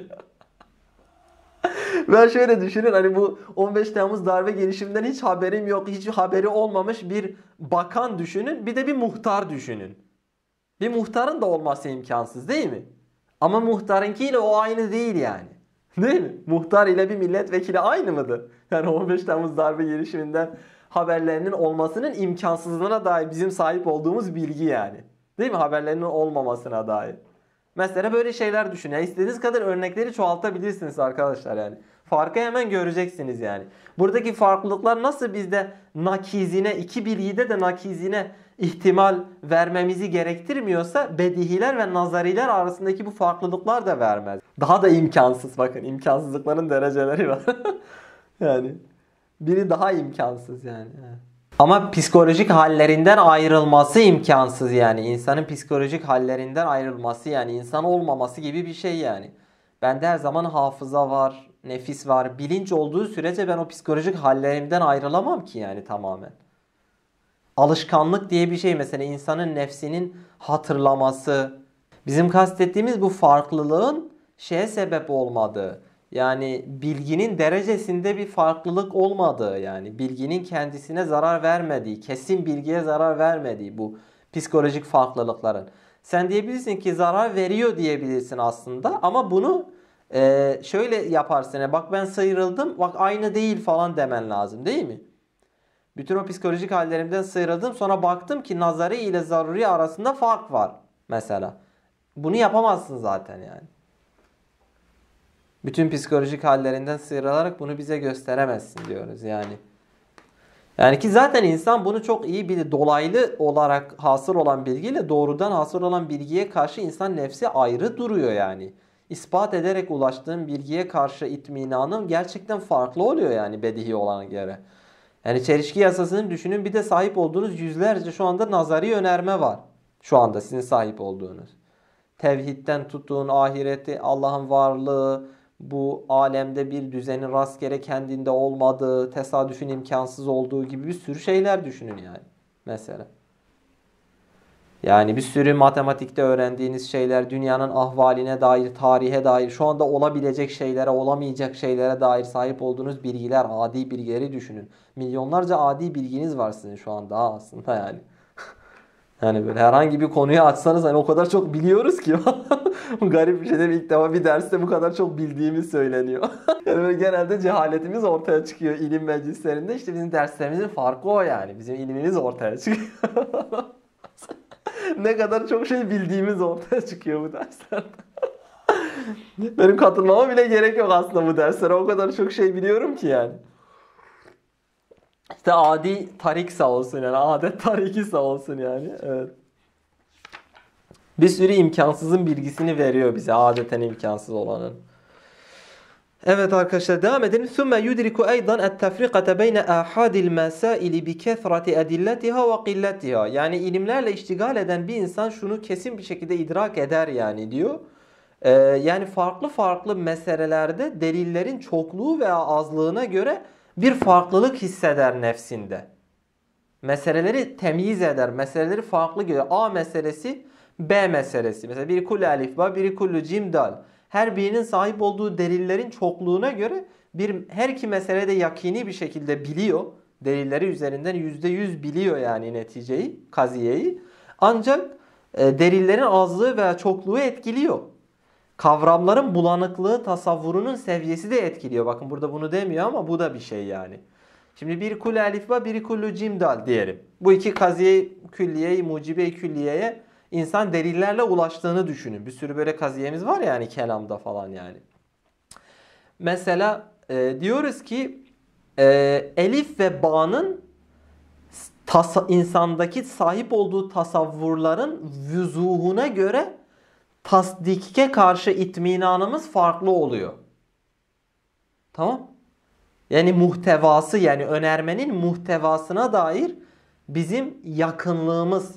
ben şöyle düşünün hani bu 15 Temmuz darbe girişiminden hiç haberim yok, hiç haberi olmamış bir bakan düşünün, bir de bir muhtar düşünün. Bir muhtarın da olması imkansız değil mi? Ama muhtarınkiyle o aynı değil yani. Değil mi? Muhtar ile bir milletvekili aynı mıdır? Yani 15 Temmuz darbe girişiminden haberlerinin olmasının imkansızlığına dair bizim sahip olduğumuz bilgi yani. Değil mi? Haberlerinin olmamasına dair. Mesela böyle şeyler düşün. Ya istediğiniz kadar örnekleri çoğaltabilirsiniz arkadaşlar yani. Farkı hemen göreceksiniz yani. Buradaki farklılıklar nasıl bizde nakizine, iki bilgide de nakizine ihtimal vermemizi gerektirmiyorsa bedihiler ve nazariler arasındaki bu farklılıklar da vermez. Daha da imkansız bakın imkansızlıkların dereceleri var. yani biri daha imkansız yani. Ama psikolojik hallerinden ayrılması imkansız yani. insanın psikolojik hallerinden ayrılması yani insan olmaması gibi bir şey yani. Bende her zaman hafıza var, nefis var. Bilinç olduğu sürece ben o psikolojik hallerimden ayrılamam ki yani tamamen. Alışkanlık diye bir şey mesela insanın nefsinin hatırlaması. Bizim kastettiğimiz bu farklılığın şeye sebep olmadığı. Yani bilginin derecesinde bir farklılık olmadığı yani bilginin kendisine zarar vermediği, kesin bilgiye zarar vermediği bu psikolojik farklılıkların. Sen diyebilirsin ki zarar veriyor diyebilirsin aslında ama bunu e, şöyle yaparsın. E, bak ben sıyrıldım bak aynı değil falan demen lazım değil mi? Bütün o psikolojik hallerimden sıyrıldım. Sonra baktım ki nazari ile zaruri arasında fark var. Mesela. Bunu yapamazsın zaten yani. Bütün psikolojik hallerinden sıyrılarak bunu bize gösteremezsin diyoruz yani. Yani ki zaten insan bunu çok iyi bilir. Dolaylı olarak hasıl olan bilgiyle doğrudan hasıl olan bilgiye karşı insan nefsi ayrı duruyor yani. İspat ederek ulaştığım bilgiye karşı itminanım gerçekten farklı oluyor yani bedihi olana göre. Yani çelişki yasasını düşünün bir de sahip olduğunuz yüzlerce şu anda nazari önerme var. Şu anda sizin sahip olduğunuz. Tevhidden tuttuğun ahireti, Allah'ın varlığı, bu alemde bir düzenin rastgele kendinde olmadığı, tesadüfün imkansız olduğu gibi bir sürü şeyler düşünün yani mesela. Yani bir sürü matematikte öğrendiğiniz şeyler, dünyanın ahvaline dair, tarihe dair, şu anda olabilecek şeylere, olamayacak şeylere dair sahip olduğunuz bilgiler, adi bilgileri düşünün. Milyonlarca adi bilginiz var sizin şu anda aslında yani. Yani böyle herhangi bir konuyu açsanız hani o kadar çok biliyoruz ki. Garip bir şey değil mi? İlk defa bir derste bu kadar çok bildiğimiz söyleniyor. yani böyle genelde cehaletimiz ortaya çıkıyor ilim meclislerinde. İşte bizim derslerimizin farkı o yani. Bizim ilmimiz ortaya çıkıyor. ne kadar çok şey bildiğimiz ortaya çıkıyor bu dersler. Benim katılmama bile gerek yok aslında bu derslere. O kadar çok şey biliyorum ki yani. İşte adi tarik sağ olsun yani. Adet tariki sağ olsun yani. Evet. Bir sürü imkansızın bilgisini veriyor bize. Adeten imkansız olanın. Evet arkadaşlar devam edelim. Sümme yudriku eydan et tefrikate beyne ahadil mesaili bi kethrati edilletiha ve qilletiha. Yani ilimlerle iştigal eden bir insan şunu kesin bir şekilde idrak eder yani diyor. Ee, yani farklı farklı meselelerde delillerin çokluğu veya azlığına göre bir farklılık hisseder nefsinde. Meseleleri temyiz eder. Meseleleri farklı görür. A meselesi B meselesi. Mesela biri kullu elif biri kullu cimdal. dal her birinin sahip olduğu delillerin çokluğuna göre bir her iki meselede yakini bir şekilde biliyor. Delilleri üzerinden %100 biliyor yani neticeyi, kaziyeyi. Ancak e, delillerin azlığı veya çokluğu etkiliyor. Kavramların bulanıklığı tasavvurunun seviyesi de etkiliyor. Bakın burada bunu demiyor ama bu da bir şey yani. Şimdi bir kul elifba, bir kullu cimdal diyelim. Bu iki kaziye külliye, mucibe külliyeye insan delillerle ulaştığını düşünün. Bir sürü böyle kaziyemiz var yani ya hani kelamda falan yani. Mesela e, diyoruz ki e, elif ve ba'nın tasa, insandaki sahip olduğu tasavvurların vüzuhuna göre tasdikke karşı itminanımız farklı oluyor. Tamam? Yani muhtevası yani önermenin muhtevasına dair bizim yakınlığımız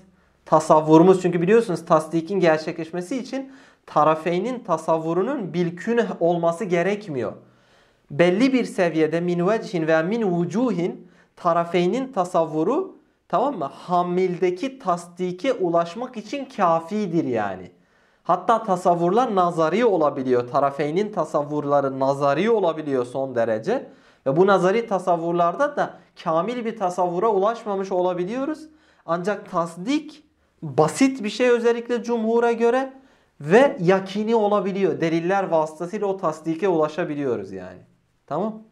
tasavvurumuz. Çünkü biliyorsunuz tasdikin gerçekleşmesi için tarafeynin tasavvurunun bilkün olması gerekmiyor. Belli bir seviyede min vecihin ve min vucuhin tarafeynin tasavvuru tamam mı? Hamildeki tasdike ulaşmak için kafidir yani. Hatta tasavvurlar nazari olabiliyor. Tarafeynin tasavvurları nazari olabiliyor son derece. Ve bu nazari tasavvurlarda da kamil bir tasavvura ulaşmamış olabiliyoruz. Ancak tasdik basit bir şey özellikle cumhura göre ve yakini olabiliyor. Deliller vasıtasıyla o tasdike ulaşabiliyoruz yani. Tamam?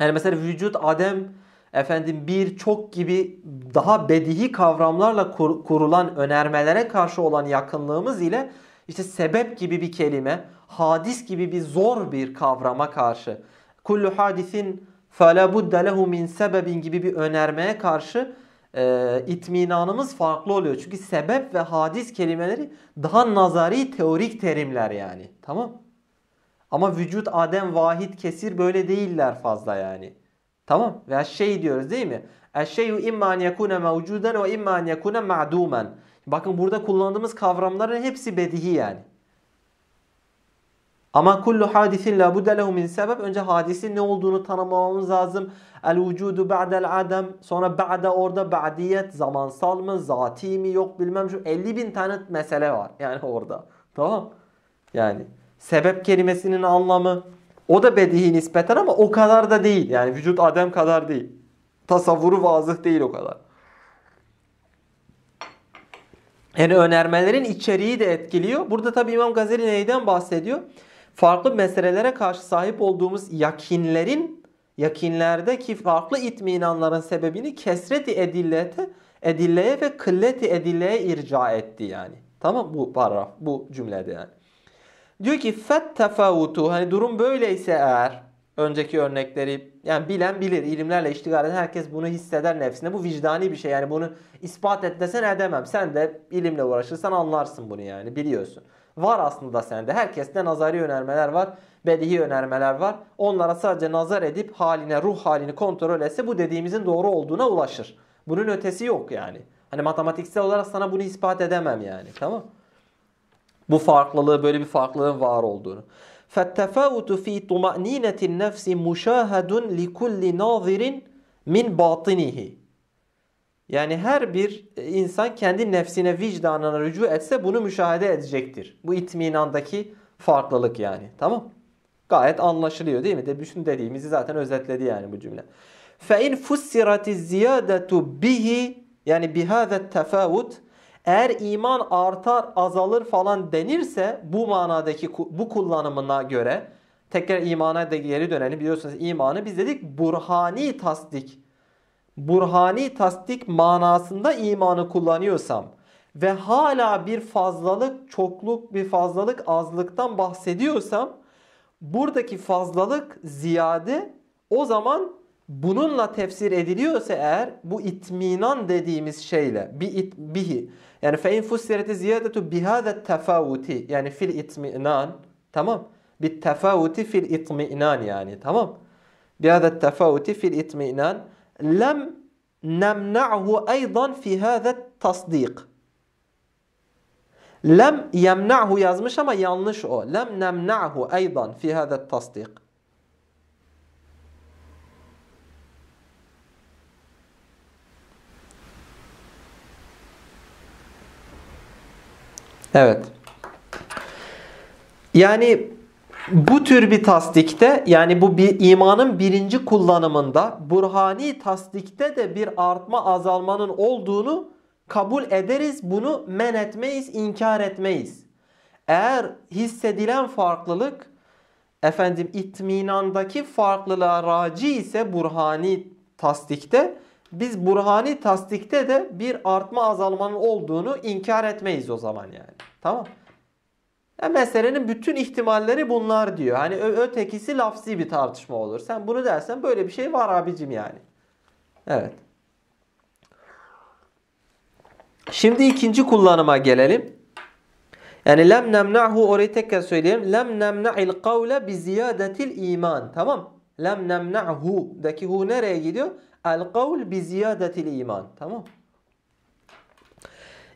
Yani mesela vücut, adem, efendim bir, çok gibi daha bedihi kavramlarla kur, kurulan önermelere karşı olan yakınlığımız ile işte sebep gibi bir kelime, hadis gibi bir zor bir kavrama karşı, kullu hadisin fela budde lehu min sebebin gibi bir önermeye karşı e, itminanımız farklı oluyor. Çünkü sebep ve hadis kelimeleri daha nazari teorik terimler yani. Tamam. Ama vücut, adem, vahid, kesir böyle değiller fazla yani. Tamam. veya şey diyoruz değil mi? Eşşeyu imma an yekune mevcuden ve imma an yekune ma'dumen. Bakın burada kullandığımız kavramların hepsi bedihi yani. Ama kullu hadisin la budde lehu min sebep. Önce hadisin ne olduğunu tanımlamamız lazım. El vücudu ba'del adem. Sonra ba'de orada ba'diyet. Zamansal mı? Zati mi? Yok bilmem şu. 50 bin tane mesele var. Yani orada. Tamam. Yani sebep kelimesinin anlamı. O da bedihi nispeten ama o kadar da değil. Yani vücut adem kadar değil. Tasavvuru vazıh değil o kadar. Yani önermelerin içeriği de etkiliyor. Burada tabi İmam Gazeli neyden bahsediyor? Farklı meselelere karşı sahip olduğumuz yakinlerin yakinlerdeki farklı itminanların sebebini kesreti edillete, edilleye ve kılleti edilleye irca etti yani. Tamam bu paragraf, bu cümlede yani. Diyor ki fet tefavutu hani durum böyleyse eğer önceki örnekleri yani bilen bilir ilimlerle iştigal eden herkes bunu hisseder nefsinde. Bu vicdani bir şey yani bunu ispat et desen edemem. Sen de ilimle uğraşırsan anlarsın bunu yani biliyorsun. Var aslında sende herkeste nazari önermeler var bedihi önermeler var. Onlara sadece nazar edip haline, ruh halini kontrol etse bu dediğimizin doğru olduğuna ulaşır. Bunun ötesi yok yani. Hani matematiksel olarak sana bunu ispat edemem yani. Tamam? Bu farklılığı, böyle bir farklılığın var olduğunu. فَالتَّفَاوُتُ ف۪ي طُمَأْن۪ينَةِ النَّفْسِ مُشَاهَدٌ لِكُلِّ نَاظِرٍ min batinihi. Yani her bir insan kendi nefsine vicdanına rücu etse bunu müşahede edecektir. Bu itminandaki farklılık yani. Tamam Gayet anlaşılıyor değil mi? De bütün dediğimizi zaten özetledi yani bu cümle. Fe in fussirati ziyadetu bihi yani hada tefavut eğer iman artar azalır falan denirse bu manadaki bu kullanımına göre tekrar imana da geri dönelim biliyorsunuz imanı biz dedik burhani tasdik burhani tasdik manasında imanı kullanıyorsam ve hala bir fazlalık çokluk bir fazlalık azlıktan bahsediyorsam buradaki fazlalık ziyade o zaman bununla tefsir ediliyorsa eğer bu itminan dediğimiz şeyle bi it, bihi yani fe in fusireti ziyadetu bihada tefavuti yani fil itminan tamam bi tefavuti fil itminan yani tamam bihada tefavuti fil itminan lem nemna'hu aydan fi hada tasdik Lem yemna'hu yazmış ama yanlış o. Lem nemna'hu aydan fi hada tasdik. Evet. Yani bu tür bir tasdikte yani bu bir imanın birinci kullanımında burhani tasdikte de bir artma azalmanın olduğunu kabul ederiz, bunu men etmeyiz, inkar etmeyiz. Eğer hissedilen farklılık efendim itminandaki farklılığa raci ise burhani tasdikte biz burhani tasdikte de bir artma azalmanın olduğunu inkar etmeyiz o zaman yani. Tamam. Ya meselenin bütün ihtimalleri bunlar diyor. Hani ötekisi lafzi bir tartışma olur. Sen bunu dersen böyle bir şey var abicim yani. Evet. Şimdi ikinci kullanıma gelelim. Yani lem nemna'hu orayı tekrar söyleyeyim. Lem nemna'il kavle bi ziyadetil iman. Tamam. Lem nemna'hu. Daki hu nereye gidiyor? El kavl bi ziyadetil iman. Tamam.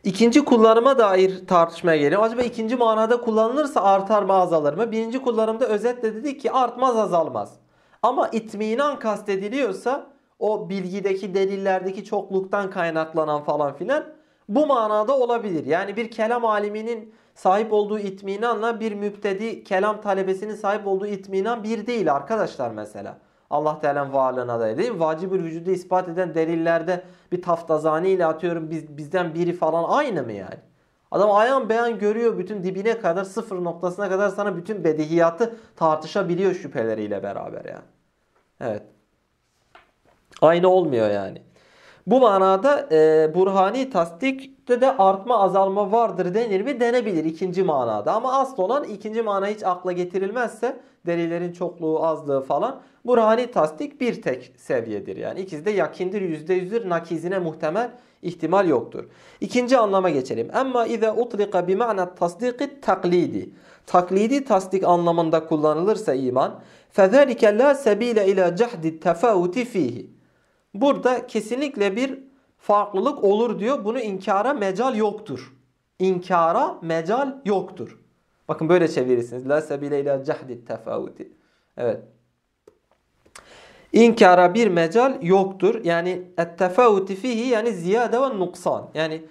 İkinci kullanıma dair tartışmaya geliyor. Acaba ikinci manada kullanılırsa artar mı azalır mı? Birinci kullanımda özetle dedik ki artmaz azalmaz. Ama itminan kastediliyorsa o bilgideki delillerdeki çokluktan kaynaklanan falan filan bu manada olabilir. Yani bir kelam aliminin sahip olduğu itminanla bir müptedi kelam talebesinin sahip olduğu itminan bir değil arkadaşlar mesela. Allah Teala'nın varlığına dair değil mi? Vacibül vücudu ispat eden delillerde bir taftazani ile atıyorum biz, bizden biri falan aynı mı yani? Adam ayan beyan görüyor bütün dibine kadar sıfır noktasına kadar sana bütün bedihiyatı tartışabiliyor şüpheleriyle beraber yani. Evet. Aynı olmuyor yani. Bu manada e, burhani tasdikte de artma azalma vardır denir mi? Denebilir ikinci manada. Ama asıl olan ikinci mana hiç akla getirilmezse delillerin çokluğu azlığı falan. Burhani tasdik bir tek seviyedir yani. İkisi de yakindir yüzde yüzdür nakizine muhtemel ihtimal yoktur. İkinci anlama geçelim. ama ize utlika bi ma'na tasdiki taklidi. Taklidi tasdik anlamında kullanılırsa iman. فَذَلِكَ لَا سَب۪يلَ ila جَحْدِ التَّفَاوُتِ ف۪يهِ Burada kesinlikle bir farklılık olur diyor. Bunu inkara mecal yoktur. İnkara mecal yoktur. Bakın böyle çevirirsiniz. La sebile ila cehdi tefavuti. Evet. İnkara bir mecal yoktur. Yani ettefavüti fihi yani ziyade ve nuksan. Yani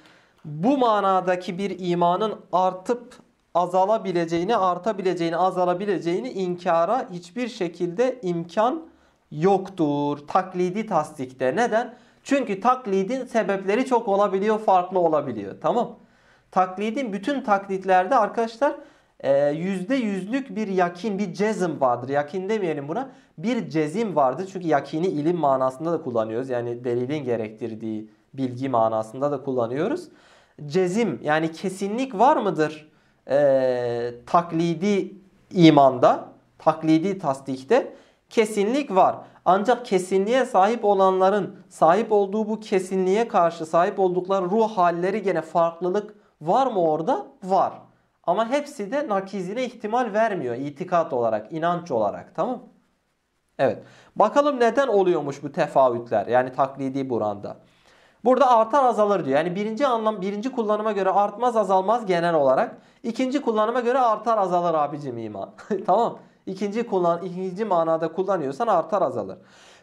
bu manadaki bir imanın artıp azalabileceğini, artabileceğini, azalabileceğini inkara hiçbir şekilde imkan yoktur. Taklidi tasdikte. Neden? Çünkü taklidin sebepleri çok olabiliyor, farklı olabiliyor. Tamam. Taklidin bütün taklitlerde arkadaşlar e, yüzde yüzlük bir yakin, bir cezim vardır. Yakin demeyelim buna. Bir cezim vardır. Çünkü yakini ilim manasında da kullanıyoruz. Yani delilin gerektirdiği bilgi manasında da kullanıyoruz. Cezim yani kesinlik var mıdır e, taklidi imanda, taklidi tasdikte? kesinlik var. Ancak kesinliğe sahip olanların sahip olduğu bu kesinliğe karşı sahip oldukları ruh halleri gene farklılık var mı orada? Var. Ama hepsi de nakizine ihtimal vermiyor itikat olarak, inanç olarak. Tamam Evet. Bakalım neden oluyormuş bu tefavütler yani taklidi buranda. Burada artar azalır diyor. Yani birinci anlam birinci kullanıma göre artmaz azalmaz genel olarak. İkinci kullanıma göre artar azalır abicim iman. tamam ikinci kullan ikinci manada kullanıyorsan artar azalır.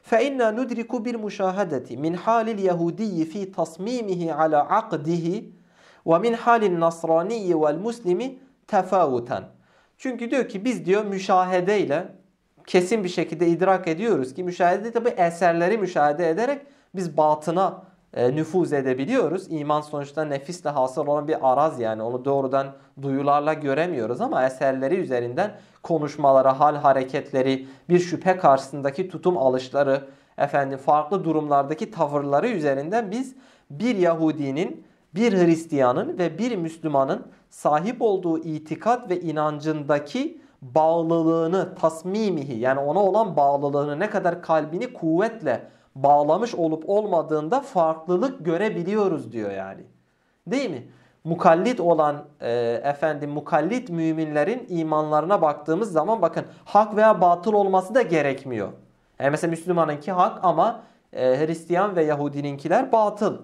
Fe inna nudriku bir müşahadeti min halil yahudiyyi fi tasmimihi ala akdihi ve min halin nasraniyyi vel muslimi tefavuten. Çünkü diyor ki biz diyor müşahedeyle kesin bir şekilde idrak ediyoruz ki müşahede tabi eserleri müşahede ederek biz batına e, nüfuz edebiliyoruz. İman sonuçta nefisle hasıl olan bir araz yani onu doğrudan duyularla göremiyoruz ama eserleri üzerinden konuşmalara, hal hareketleri, bir şüphe karşısındaki tutum alışları, efendim farklı durumlardaki tavırları üzerinden biz bir Yahudinin, bir Hristiyanın ve bir Müslümanın sahip olduğu itikat ve inancındaki bağlılığını, tasmimihi yani ona olan bağlılığını ne kadar kalbini kuvvetle bağlamış olup olmadığında farklılık görebiliyoruz diyor yani. Değil mi? mukallit olan e, efendim mukallit müminlerin imanlarına baktığımız zaman bakın hak veya batıl olması da gerekmiyor. Yani mesela Müslümanınki hak ama e, Hristiyan ve Yahudininkiler batıl.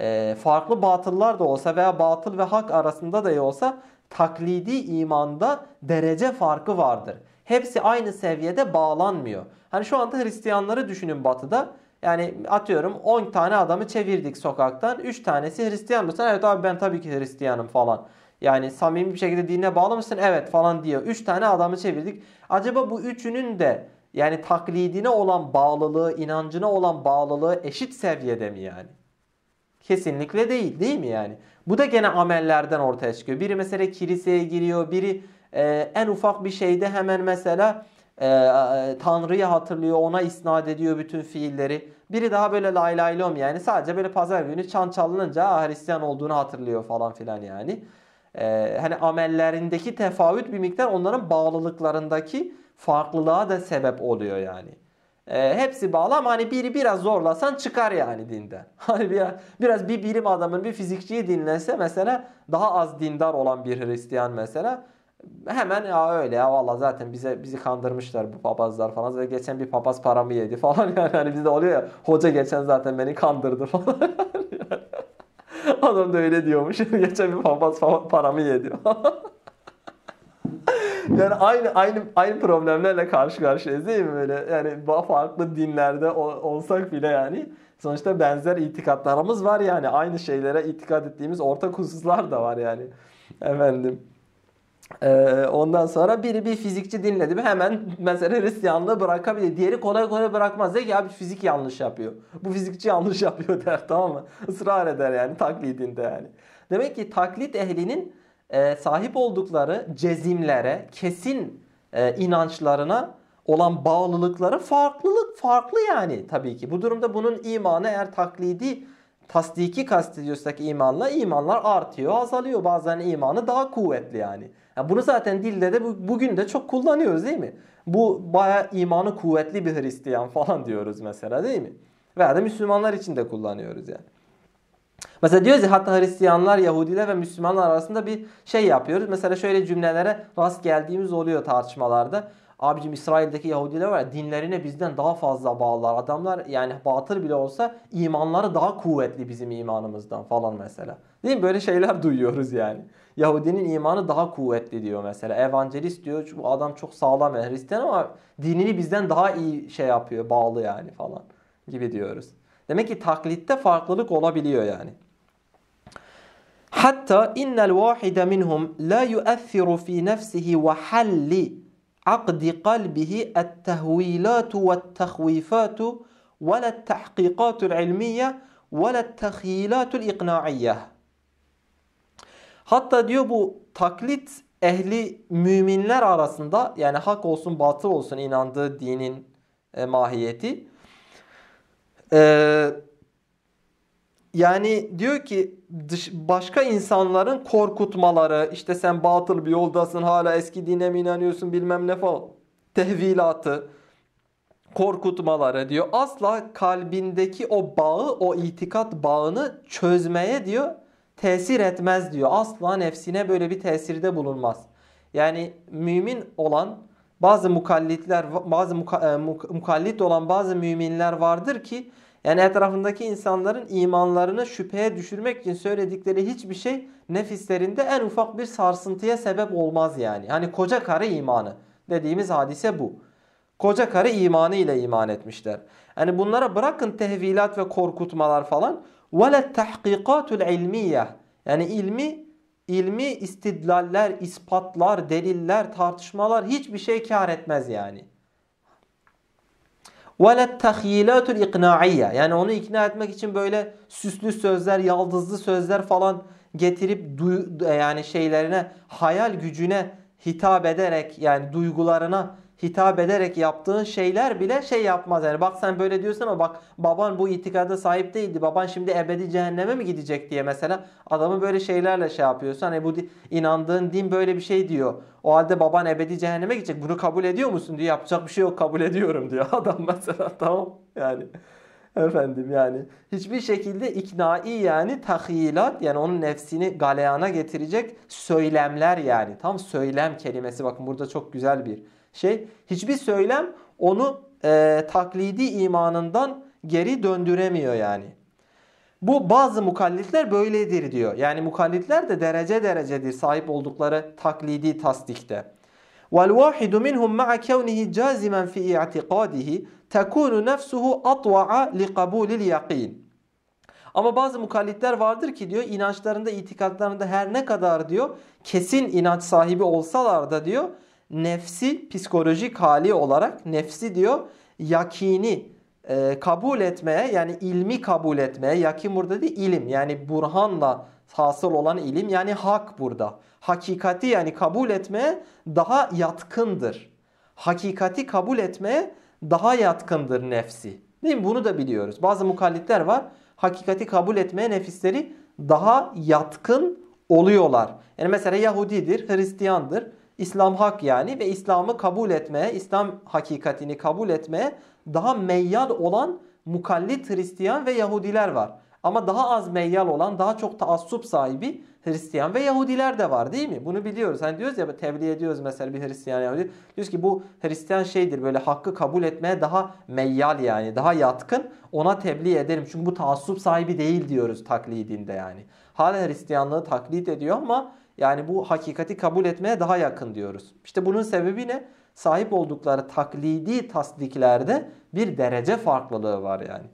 E, farklı batıllar da olsa veya batıl ve hak arasında da olsa taklidi imanda derece farkı vardır. Hepsi aynı seviyede bağlanmıyor. Hani şu anda Hristiyanları düşünün batıda. Yani atıyorum 10 tane adamı çevirdik sokaktan. 3 tanesi Hristiyan mısın? Evet abi ben tabii ki Hristiyanım falan. Yani samimi bir şekilde dine bağlı mısın? Evet falan diyor. 3 tane adamı çevirdik. Acaba bu üçünün de yani taklidine olan bağlılığı, inancına olan bağlılığı eşit seviyede mi yani? Kesinlikle değil değil mi yani? Bu da gene amellerden ortaya çıkıyor. Biri mesela kiliseye giriyor, biri e, en ufak bir şeyde hemen mesela ee, e, Tanrı'yı hatırlıyor, ona isnat ediyor bütün fiilleri. Biri daha böyle lay lay lom yani sadece böyle pazar günü çan çalınınca Hristiyan olduğunu hatırlıyor falan filan yani. E, hani amellerindeki tefavüt bir miktar onların bağlılıklarındaki farklılığa da sebep oluyor yani. E, hepsi bağlı ama hani biri biraz zorlasan çıkar yani dinden. Hani biraz, biraz bir bilim adamın bir fizikçiyi dinlese mesela daha az dindar olan bir Hristiyan mesela hemen ya öyle ya valla zaten bize bizi kandırmışlar bu papazlar falan. zaten geçen bir papaz paramı yedi falan yani hani bizde oluyor ya hoca geçen zaten beni kandırdı falan. Adam da öyle diyormuş. geçen bir papaz paramı yedi yani aynı aynı aynı problemlerle karşı karşıyayız değil mi böyle? Yani farklı dinlerde olsak bile yani sonuçta benzer itikatlarımız var yani aynı şeylere itikat ettiğimiz ortak hususlar da var yani. Efendim. Ee, ondan sonra biri bir fizikçi dinledi mi hemen mesela Hristiyanlığı bırakabilir. Diğeri kolay kolay bırakmaz. diyor ki abi fizik yanlış yapıyor. Bu fizikçi yanlış yapıyor der tamam mı? Israr eder yani taklidinde yani. Demek ki taklit ehlinin e, sahip oldukları cezimlere, kesin e, inançlarına olan bağlılıkları farklılık farklı yani tabii ki. Bu durumda bunun imanı eğer taklidi tasdiki kastediyorsak imanla imanlar artıyor azalıyor. Bazen imanı daha kuvvetli yani. Ya bunu zaten dilde de bugün de çok kullanıyoruz değil mi? Bu baya imanı kuvvetli bir Hristiyan falan diyoruz mesela değil mi? Veya da Müslümanlar için de kullanıyoruz yani. Mesela diyoruz ya hatta Hristiyanlar, Yahudiler ve Müslümanlar arasında bir şey yapıyoruz. Mesela şöyle cümlelere rast geldiğimiz oluyor tartışmalarda. Abicim İsrail'deki Yahudiler var ya dinlerine bizden daha fazla bağlılar. Adamlar yani batır bile olsa imanları daha kuvvetli bizim imanımızdan falan mesela. Değil mi? Böyle şeyler duyuyoruz yani. Yahudinin imanı daha kuvvetli diyor mesela. Evangelist diyor bu adam çok sağlam yani Hristiyan ama dinini bizden daha iyi şey yapıyor bağlı yani falan gibi diyoruz. Demek ki taklitte farklılık olabiliyor yani. Hatta innel vahide minhum la yu'effiru fi nefsihi ve halli akdi kalbihi et tehvilatu ve tehvifatu ve le tahkikatul ilmiye ve le tehyilatul ikna'iyye. Hatta diyor bu taklit ehli müminler arasında yani hak olsun batıl olsun inandığı dinin e, mahiyeti. Ee, yani diyor ki dış, başka insanların korkutmaları işte sen batıl bir yoldasın hala eski dine mi inanıyorsun bilmem ne falan tehvilatı korkutmaları diyor. Asla kalbindeki o bağı o itikat bağını çözmeye diyor tesir etmez diyor. Asla nefsine böyle bir tesirde bulunmaz. Yani mümin olan bazı mukallitler, bazı muka, e, mukallit olan bazı müminler vardır ki yani etrafındaki insanların imanlarını şüpheye düşürmek için söyledikleri hiçbir şey nefislerinde en ufak bir sarsıntıya sebep olmaz yani. Hani koca karı imanı dediğimiz hadise bu. Koca karı imanı ile iman etmişler. Yani bunlara bırakın tehvilat ve korkutmalar falan. وَلَا التَّحْقِقَاتُ الْعِلْمِيَّةِ Yani ilmi, ilmi istidlaller, ispatlar, deliller, tartışmalar hiçbir şey kar etmez yani. وَلَا التَّخْيِلَاتُ الْاِقْنَاعِيَّةِ Yani onu ikna etmek için böyle süslü sözler, yaldızlı sözler falan getirip yani şeylerine, hayal gücüne hitap ederek yani duygularına hitap ederek yaptığın şeyler bile şey yapmaz. Yani bak sen böyle diyorsun ama bak baban bu itikada sahip değildi. Baban şimdi ebedi cehenneme mi gidecek diye mesela adamı böyle şeylerle şey yapıyorsun. Hani bu inandığın din böyle bir şey diyor. O halde baban ebedi cehenneme gidecek. Bunu kabul ediyor musun diye Yapacak bir şey yok kabul ediyorum diyor adam mesela tamam yani. Efendim yani hiçbir şekilde iknai yani tahiyilat yani onun nefsini galeyana getirecek söylemler yani. Tam söylem kelimesi bakın burada çok güzel bir şey hiçbir söylem onu e, taklidi imanından geri döndüremiyor yani. Bu bazı mukallitler böyledir diyor. Yani mukallitler de derece derecedir sahip oldukları taklidi tasdikte. وَالْوَاحِدُ مِنْهُمْ مَعَ كَوْنِهِ جَازِمًا فِي اِعْتِقَادِهِ تَكُونُ نَفْسُهُ أَطْوَعَ لِقَبُولِ الْيَقِينِ Ama bazı mukallitler vardır ki diyor inançlarında, itikatlarında her ne kadar diyor kesin inanç sahibi olsalar da diyor nefsi psikolojik hali olarak nefsi diyor yakini e, kabul etmeye yani ilmi kabul etmeye yakin burada değil ilim yani burhanla hasıl olan ilim yani hak burada. Hakikati yani kabul etmeye daha yatkındır. Hakikati kabul etmeye daha yatkındır nefsi. Değil mi? Bunu da biliyoruz. Bazı mukallitler var. Hakikati kabul etmeye nefisleri daha yatkın oluyorlar. Yani mesela Yahudidir, Hristiyandır. İslam hak yani ve İslam'ı kabul etmeye, İslam hakikatini kabul etmeye daha meyyal olan mukallit Hristiyan ve Yahudiler var. Ama daha az meyyal olan, daha çok taassup sahibi Hristiyan ve Yahudiler de var değil mi? Bunu biliyoruz. Hani diyoruz ya tebliğ ediyoruz mesela bir Hristiyan Yahudi. Diyoruz ki bu Hristiyan şeydir böyle hakkı kabul etmeye daha meyyal yani daha yatkın. Ona tebliğ ederim. Çünkü bu taassup sahibi değil diyoruz taklidinde yani. Hala Hristiyanlığı taklit ediyor ama yani bu hakikati kabul etmeye daha yakın diyoruz. İşte bunun sebebi ne? Sahip oldukları taklidi tasdiklerde bir derece farklılığı var yani.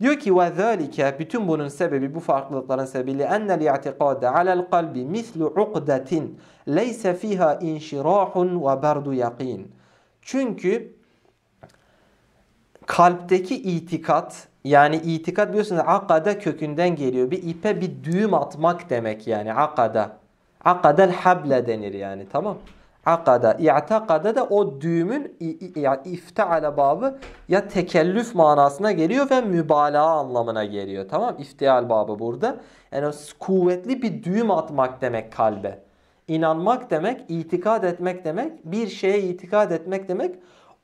Diyor ki ve zalike bütün bunun sebebi bu farklılıkların sebebi enel i'tikade alel kalbi mislu uqdatin, leyse fiha inshirahun ve berdu yakin. Çünkü kalpteki itikat yani itikat biliyorsunuz akada kökünden geliyor. Bir ipe bir düğüm atmak demek yani akada. Akadel hable denir yani tamam. Akada, i'takada da o düğümün iftiale babı ya tekellüf manasına geliyor ve mübalağa anlamına geliyor. Tamam iftial babı burada. Yani kuvvetli bir düğüm atmak demek kalbe. İnanmak demek, itikad etmek demek, bir şeye itikad etmek demek.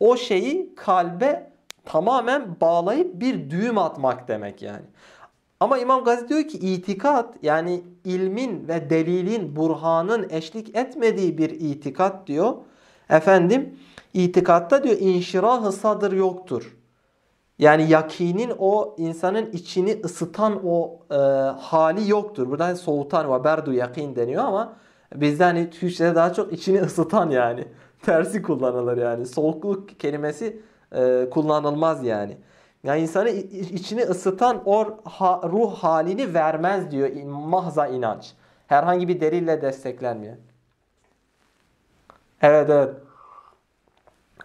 O şeyi kalbe tamamen bağlayıp bir düğüm atmak demek yani. Ama İmam Gazi diyor ki itikat yani ilmin ve delilin, burhanın eşlik etmediği bir itikat diyor. Efendim itikatta diyor inşirahı sadır yoktur. Yani yakinin o insanın içini ısıtan o e, hali yoktur. Burada hani soğutan ve berdu yakin deniyor ama bizde hani Türkçe'de daha çok içini ısıtan yani. Tersi kullanılır yani. Soğukluk kelimesi e, kullanılmaz yani. Yani insanı içini ısıtan o ruh halini vermez diyor mahza inanç. Herhangi bir delille desteklenmiyor. Evet evet.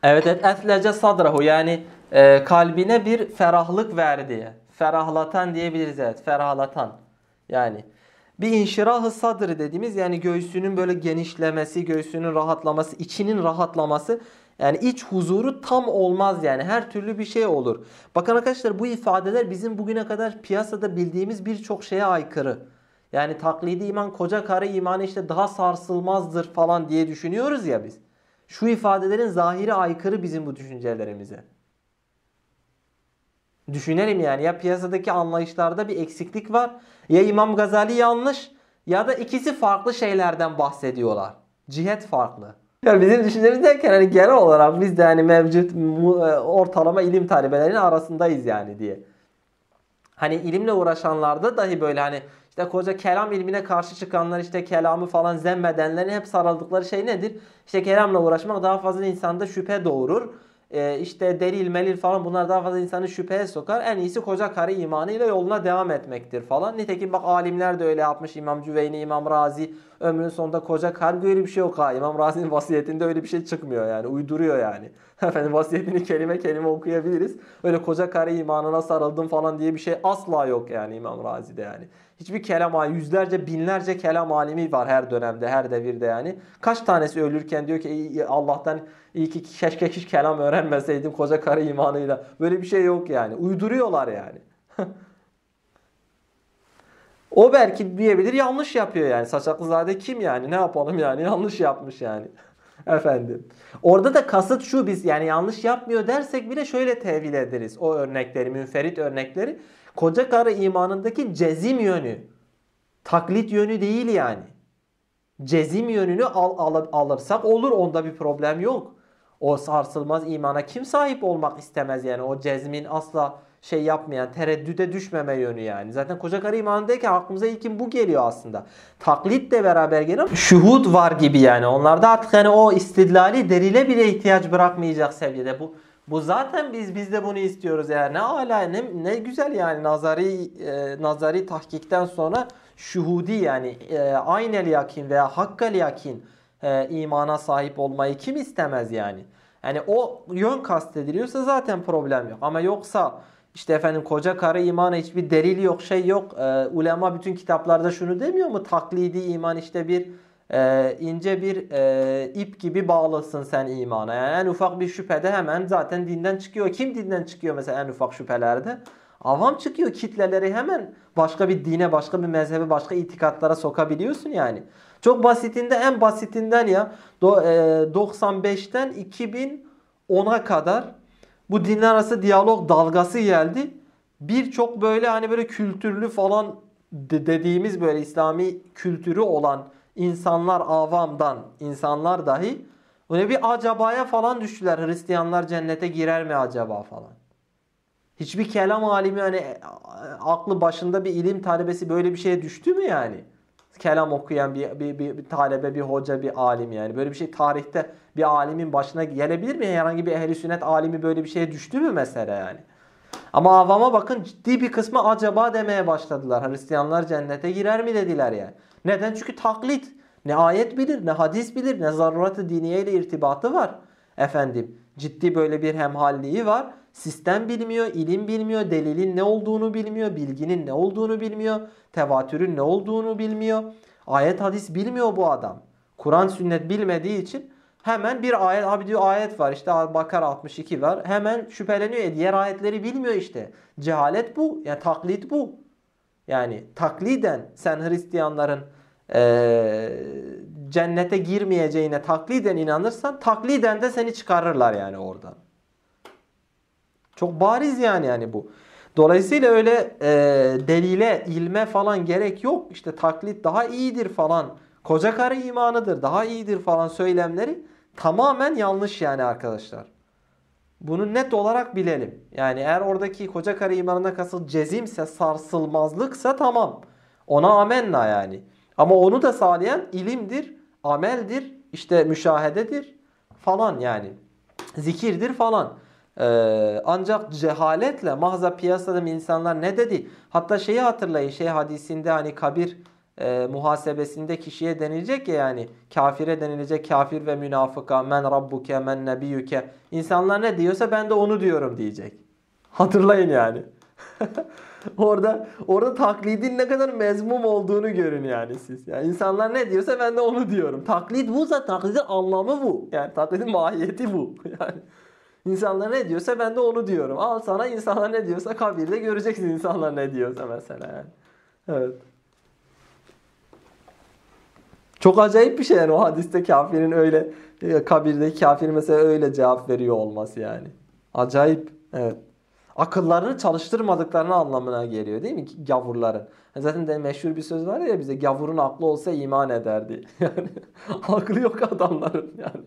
Evet evet. Eflece sadrahu yani e, kalbine bir ferahlık verdi. Ferahlatan diyebiliriz evet. Ferahlatan. Yani bir inşirahı sadr dediğimiz yani göğsünün böyle genişlemesi, göğsünün rahatlaması, içinin rahatlaması yani iç huzuru tam olmaz yani her türlü bir şey olur. Bakın arkadaşlar bu ifadeler bizim bugüne kadar piyasada bildiğimiz birçok şeye aykırı. Yani taklidi iman koca karı imanı işte daha sarsılmazdır falan diye düşünüyoruz ya biz. Şu ifadelerin zahiri aykırı bizim bu düşüncelerimize. Düşünelim yani ya piyasadaki anlayışlarda bir eksiklik var ya İmam Gazali yanlış ya da ikisi farklı şeylerden bahsediyorlar. Cihet farklı. Ya bizim düşüncemiz derken hani genel olarak biz de hani mevcut e, ortalama ilim talebelerinin arasındayız yani diye. Hani ilimle uğraşanlarda dahi böyle hani işte koca kelam ilmine karşı çıkanlar işte kelamı falan zemmedenlerin hep sarıldıkları şey nedir? İşte kelamla uğraşmak daha fazla insanda şüphe doğurur e, işte delil melil falan bunlar daha fazla insanı şüpheye sokar. En iyisi koca karı imanıyla yoluna devam etmektir falan. Nitekim bak alimler de öyle yapmış. İmam Cüveyni, İmam Razi ömrünün sonunda koca karı öyle bir şey yok ha. İmam Razi'nin vasiyetinde öyle bir şey çıkmıyor yani. Uyduruyor yani. Efendim vasiyetini kelime kelime okuyabiliriz. Öyle koca karı imanına sarıldım falan diye bir şey asla yok yani İmam Razi'de yani. Hiçbir kelam alemi, yüzlerce binlerce kelam alimi var her dönemde, her devirde yani. Kaç tanesi ölürken diyor ki Allah'tan iyi ki keşke hiç kelam öğrenmeseydim koca karı imanıyla. Böyle bir şey yok yani. Uyduruyorlar yani. o belki diyebilir yanlış yapıyor yani. Saçaklı zade kim yani? Ne yapalım yani? Yanlış yapmış yani. Efendim. Orada da kasıt şu biz yani yanlış yapmıyor dersek bile şöyle tevil ederiz. O örnekleri, münferit örnekleri. Koca karı imanındaki cezim yönü. Taklit yönü değil yani. Cezim yönünü al, al, alırsak olur onda bir problem yok. O sarsılmaz imana kim sahip olmak istemez yani o cezmin asla şey yapmayan, tereddüde düşmeme yönü yani. Zaten koca karı imanındayken aklımıza ilkin bu geliyor aslında. Taklit de beraber geliyor. Şuhud var gibi yani. Onlarda artık yani o istidlali derile bile ihtiyaç bırakmayacak seviyede. Bu bu zaten biz biz de bunu istiyoruz yani. Ne ala ne, ne güzel yani nazari e, nazari tahkikten sonra şuhudi yani e, aynel yakin veya hakkel yakin e, imana sahip olmayı kim istemez yani? Yani o yön kastediliyorsa zaten problem yok. Ama yoksa işte efendim koca karı imana hiçbir delil yok, şey yok. E, ulema bütün kitaplarda şunu demiyor mu? Taklidi iman işte bir e, ince bir e, ip gibi bağlasın sen imana. Yani en ufak bir şüphede hemen zaten dinden çıkıyor. Kim dinden çıkıyor mesela en ufak şüphelerde? Avam çıkıyor kitleleri hemen başka bir dine, başka bir mezhebe, başka itikatlara sokabiliyorsun yani. Çok basitinde en basitinden ya 95'ten e, 2010'a kadar bu dinler arası diyalog dalgası geldi. Birçok böyle hani böyle kültürlü falan dediğimiz böyle İslami kültürü olan insanlar avamdan, insanlar dahi öyle bir acabaya falan düştüler. Hristiyanlar cennete girer mi acaba falan. Hiçbir kelam alimi hani aklı başında bir ilim talebesi böyle bir şeye düştü mü yani? Kelam okuyan bir, bir, bir, bir talebe, bir hoca, bir alim yani. Böyle bir şey tarihte bir alimin başına gelebilir mi? Herhangi bir ehli sünnet alimi böyle bir şeye düştü mü mesela yani? Ama avama bakın ciddi bir kısmı acaba demeye başladılar. Hristiyanlar cennete girer mi dediler yani. Neden? Çünkü taklit. Ne ayet bilir, ne hadis bilir, ne zarurat-ı diniye ile irtibatı var. Efendim ciddi böyle bir hemhalliği var. Sistem bilmiyor, ilim bilmiyor, delilin ne olduğunu bilmiyor, bilginin ne olduğunu bilmiyor, tevatürün ne olduğunu bilmiyor. Ayet hadis bilmiyor bu adam. Kur'an sünnet bilmediği için hemen bir ayet, abi diyor ayet var işte Bakara 62 var. Hemen şüpheleniyor. E diğer ayetleri bilmiyor işte. Cehalet bu. Yani taklit bu. Yani takliden sen Hristiyanların e, cennete girmeyeceğine takliden inanırsan takliden de seni çıkarırlar yani oradan. Çok bariz yani yani bu. Dolayısıyla öyle e, delile, ilme falan gerek yok. İşte taklit daha iyidir falan. Koca karı imanıdır, daha iyidir falan söylemleri tamamen yanlış yani arkadaşlar. Bunu net olarak bilelim. Yani eğer oradaki koca karı imanına kasıl cezimse, sarsılmazlıksa tamam. Ona amenna yani. Ama onu da sağlayan ilimdir, ameldir, işte müşahededir falan yani. Zikirdir falan. Ee, ancak cehaletle mahza piyasada insanlar ne dedi? Hatta şeyi hatırlayın şey hadisinde hani kabir e, muhasebesinde kişiye denilecek ya yani kafire denilecek kafir ve münafıka men rabbuke men nebiyüke insanlar ne diyorsa ben de onu diyorum diyecek. Hatırlayın yani. orada orada taklidin ne kadar mezmum olduğunu görün yani siz. Yani insanlar ne diyorsa ben de onu diyorum. Taklit bu zaten. Taklidin anlamı bu. Yani taklidin mahiyeti bu. Yani insanlar ne diyorsa ben de onu diyorum. Al sana insanlar ne diyorsa kabirde göreceksin insanlar ne diyorsa mesela yani. Evet. Çok acayip bir şey yani o hadiste kafirin öyle e, kabirdeki kafir mesela öyle cevap veriyor olması yani. Acayip. Evet akıllarını çalıştırmadıklarını anlamına geliyor değil mi gavurların? Zaten de meşhur bir söz var ya bize gavurun aklı olsa iman ederdi. Yani aklı yok adamların yani.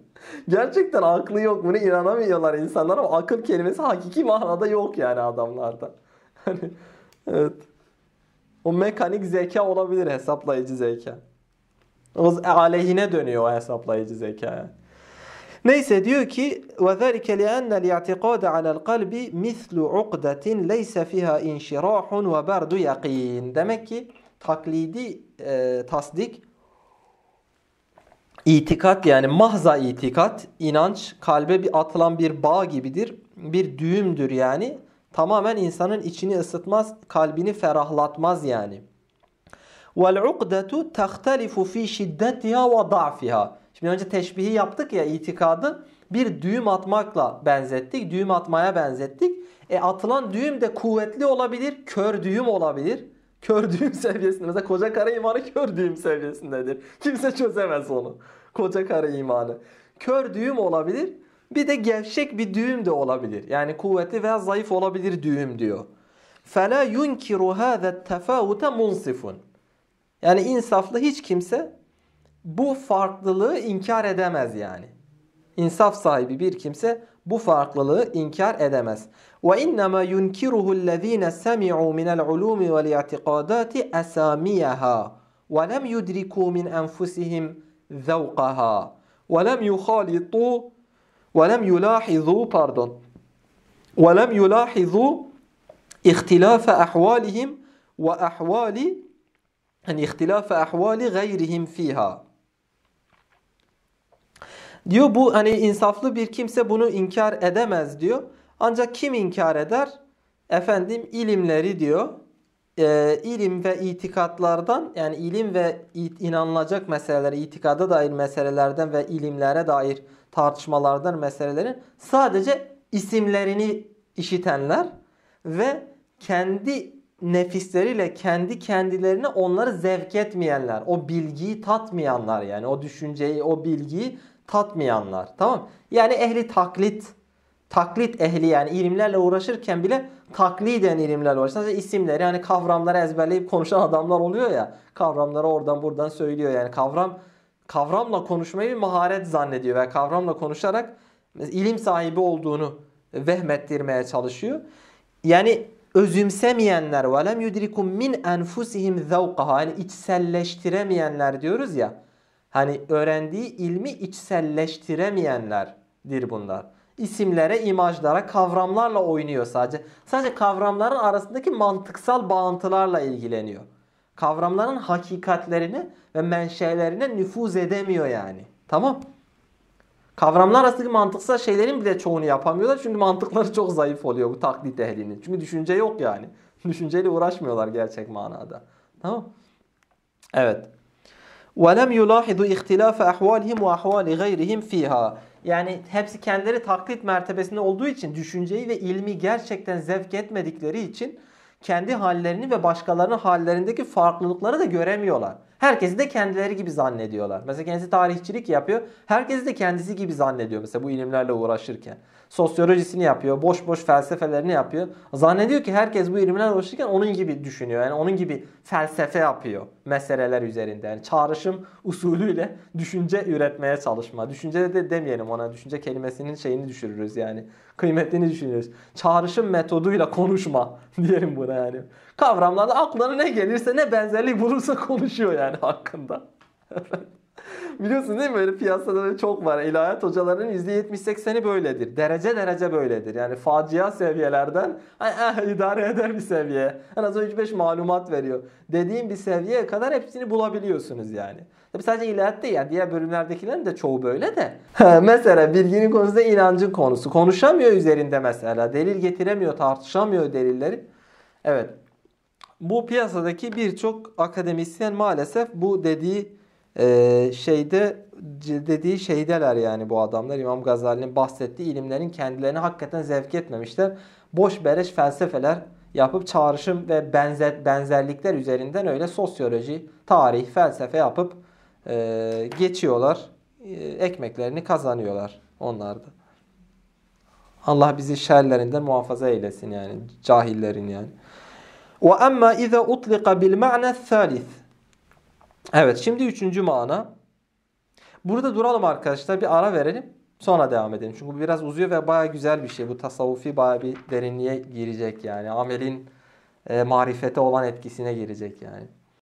Gerçekten aklı yok bunu inanamıyorlar insanlar ama akıl kelimesi hakiki manada yok yani adamlarda. hani evet. O mekanik zeka olabilir hesaplayıcı zeka. O aleyhine dönüyor o hesaplayıcı zekaya. Neyse diyor ki وَذَٰلِكَ لِأَنَّ الْيَعْتِقَادَ عَلَى الْقَلْبِ مِثْلُ عُقْدَةٍ لَيْسَ فِيهَا اِنْشِرَاحٌ وَبَرْدُ يَقِينٌ Demek ki taklidi e, tasdik itikat yani mahza itikat, inanç kalbe bir atılan bir bağ gibidir. Bir düğümdür yani. Tamamen insanın içini ısıtmaz, kalbini ferahlatmaz yani. Vel ukdetu tahtalifu fi şiddetiha ve da'fiha. Şimdi önce teşbihi yaptık ya itikadı bir düğüm atmakla benzettik. Düğüm atmaya benzettik. E atılan düğüm de kuvvetli olabilir. Kör düğüm olabilir. Kör düğüm seviyesinde. Mesela koca kara imanı kör düğüm seviyesindedir. Kimse çözemez onu. Koca kara imanı. Kör düğüm olabilir. Bir de gevşek bir düğüm de olabilir. Yani kuvvetli veya zayıf olabilir düğüm diyor. فَلَا يُنْكِرُ هَذَا التَّفَاوُتَ مُنْصِفٌ Yani insaflı hiç kimse bu farklılığı inkar edemez yani. İnsaf sahibi bir kimse bu farklılığı inkar edemez. Ve innema yunkiruhu allazina semi'u min al-ulumi ve'l i'tikadati asamiyaha ve lem yudriku min enfusihim zevqaha ve lem yuhalitu ve lem yulahizu pardon. Ve lem yulahizu ihtilafe ahvalihim ve ahvali yani ihtilafe ahvali gayrihim fiha. Diyor bu hani insaflı bir kimse bunu inkar edemez diyor. Ancak kim inkar eder? Efendim ilimleri diyor. E, ilim ve itikatlardan yani ilim ve it, inanılacak meseleler, itikada dair meselelerden ve ilimlere dair tartışmalardan meselelerin sadece isimlerini işitenler ve kendi nefisleriyle kendi kendilerine onları zevk etmeyenler, o bilgiyi tatmayanlar yani o düşünceyi, o bilgiyi tatmayanlar. Tamam Yani ehli taklit, taklit ehli yani ilimlerle uğraşırken bile takliden ilimlerle uğraşan işte isimleri yani kavramları ezberleyip konuşan adamlar oluyor ya. Kavramları oradan buradan söylüyor yani kavram kavramla konuşmayı bir maharet zannediyor ve kavramla konuşarak ilim sahibi olduğunu vehmettirmeye çalışıyor. Yani özümsemeyenler velem yudrikum min enfusihim zavqaha yani içselleştiremeyenler diyoruz ya. Hani öğrendiği ilmi içselleştiremeyenlerdir bunlar. İsimlere, imajlara, kavramlarla oynuyor sadece. Sadece kavramların arasındaki mantıksal bağıntılarla ilgileniyor. Kavramların hakikatlerini ve menşelerine nüfuz edemiyor yani. Tamam Kavramlar arasındaki mantıksal şeylerin bile çoğunu yapamıyorlar. Çünkü mantıkları çok zayıf oluyor bu taklit ehlinin. Çünkü düşünce yok yani. Düşünceyle uğraşmıyorlar gerçek manada. Tamam Evet. وَلَمْ يُلَاحِذُ اِخْتِلَافَ اَحْوَالِهِمْ وَاَحْوَالِ غَيْرِهِمْ fiha, Yani hepsi kendileri taklit mertebesinde olduğu için düşünceyi ve ilmi gerçekten zevk etmedikleri için kendi hallerini ve başkalarının hallerindeki farklılıkları da göremiyorlar. Herkesi de kendileri gibi zannediyorlar. Mesela kendisi tarihçilik yapıyor. Herkesi de kendisi gibi zannediyor mesela bu ilimlerle uğraşırken. Sosyolojisini yapıyor, boş boş felsefelerini yapıyor. Zannediyor ki herkes bu ilimlerle uğraşırken onun gibi düşünüyor. Yani onun gibi felsefe yapıyor meseleler üzerinde. Yani çağrışım usulüyle düşünce üretmeye çalışma. Düşünce de demeyelim ona. Düşünce kelimesinin şeyini düşürürüz yani. Kıymetini düşünürüz. Çağrışım metoduyla konuşma diyelim buna yani. Kavramlarda aklına ne gelirse ne benzerlik bulursa konuşuyor yani hakkında. Biliyorsun değil mi böyle piyasada böyle çok var. İlahiyat hocalarının %70-80'i böyledir. Derece derece böyledir. Yani facia seviyelerden hani, idare eder bir seviye. En az 3-5 malumat veriyor. Dediğim bir seviyeye kadar hepsini bulabiliyorsunuz yani. Tabi sadece ilahiyat değil yani diğer bölümlerdekilerin de çoğu böyle de. mesela bilginin konusu inancın konusu. Konuşamıyor üzerinde mesela. Delil getiremiyor, tartışamıyor delilleri. Evet bu piyasadaki birçok akademisyen maalesef bu dediği e, şeyde dediği şeydeler yani bu adamlar. İmam Gazali'nin bahsettiği ilimlerin kendilerini hakikaten zevk etmemişler. Boş beleş felsefeler yapıp çağrışım ve benzer benzerlikler üzerinden öyle sosyoloji, tarih, felsefe yapıp e, geçiyorlar. E, ekmeklerini kazanıyorlar onlarda. Allah bizi şerlerinden muhafaza eylesin yani cahillerin yani. Ve emma ize utlika bil ma'na salis. Evet şimdi üçüncü mana. Burada duralım arkadaşlar bir ara verelim. Sonra devam edelim. Çünkü bu biraz uzuyor ve baya güzel bir şey. Bu tasavvufi baya bir derinliğe girecek yani. Amelin e, marifete olan etkisine girecek yani.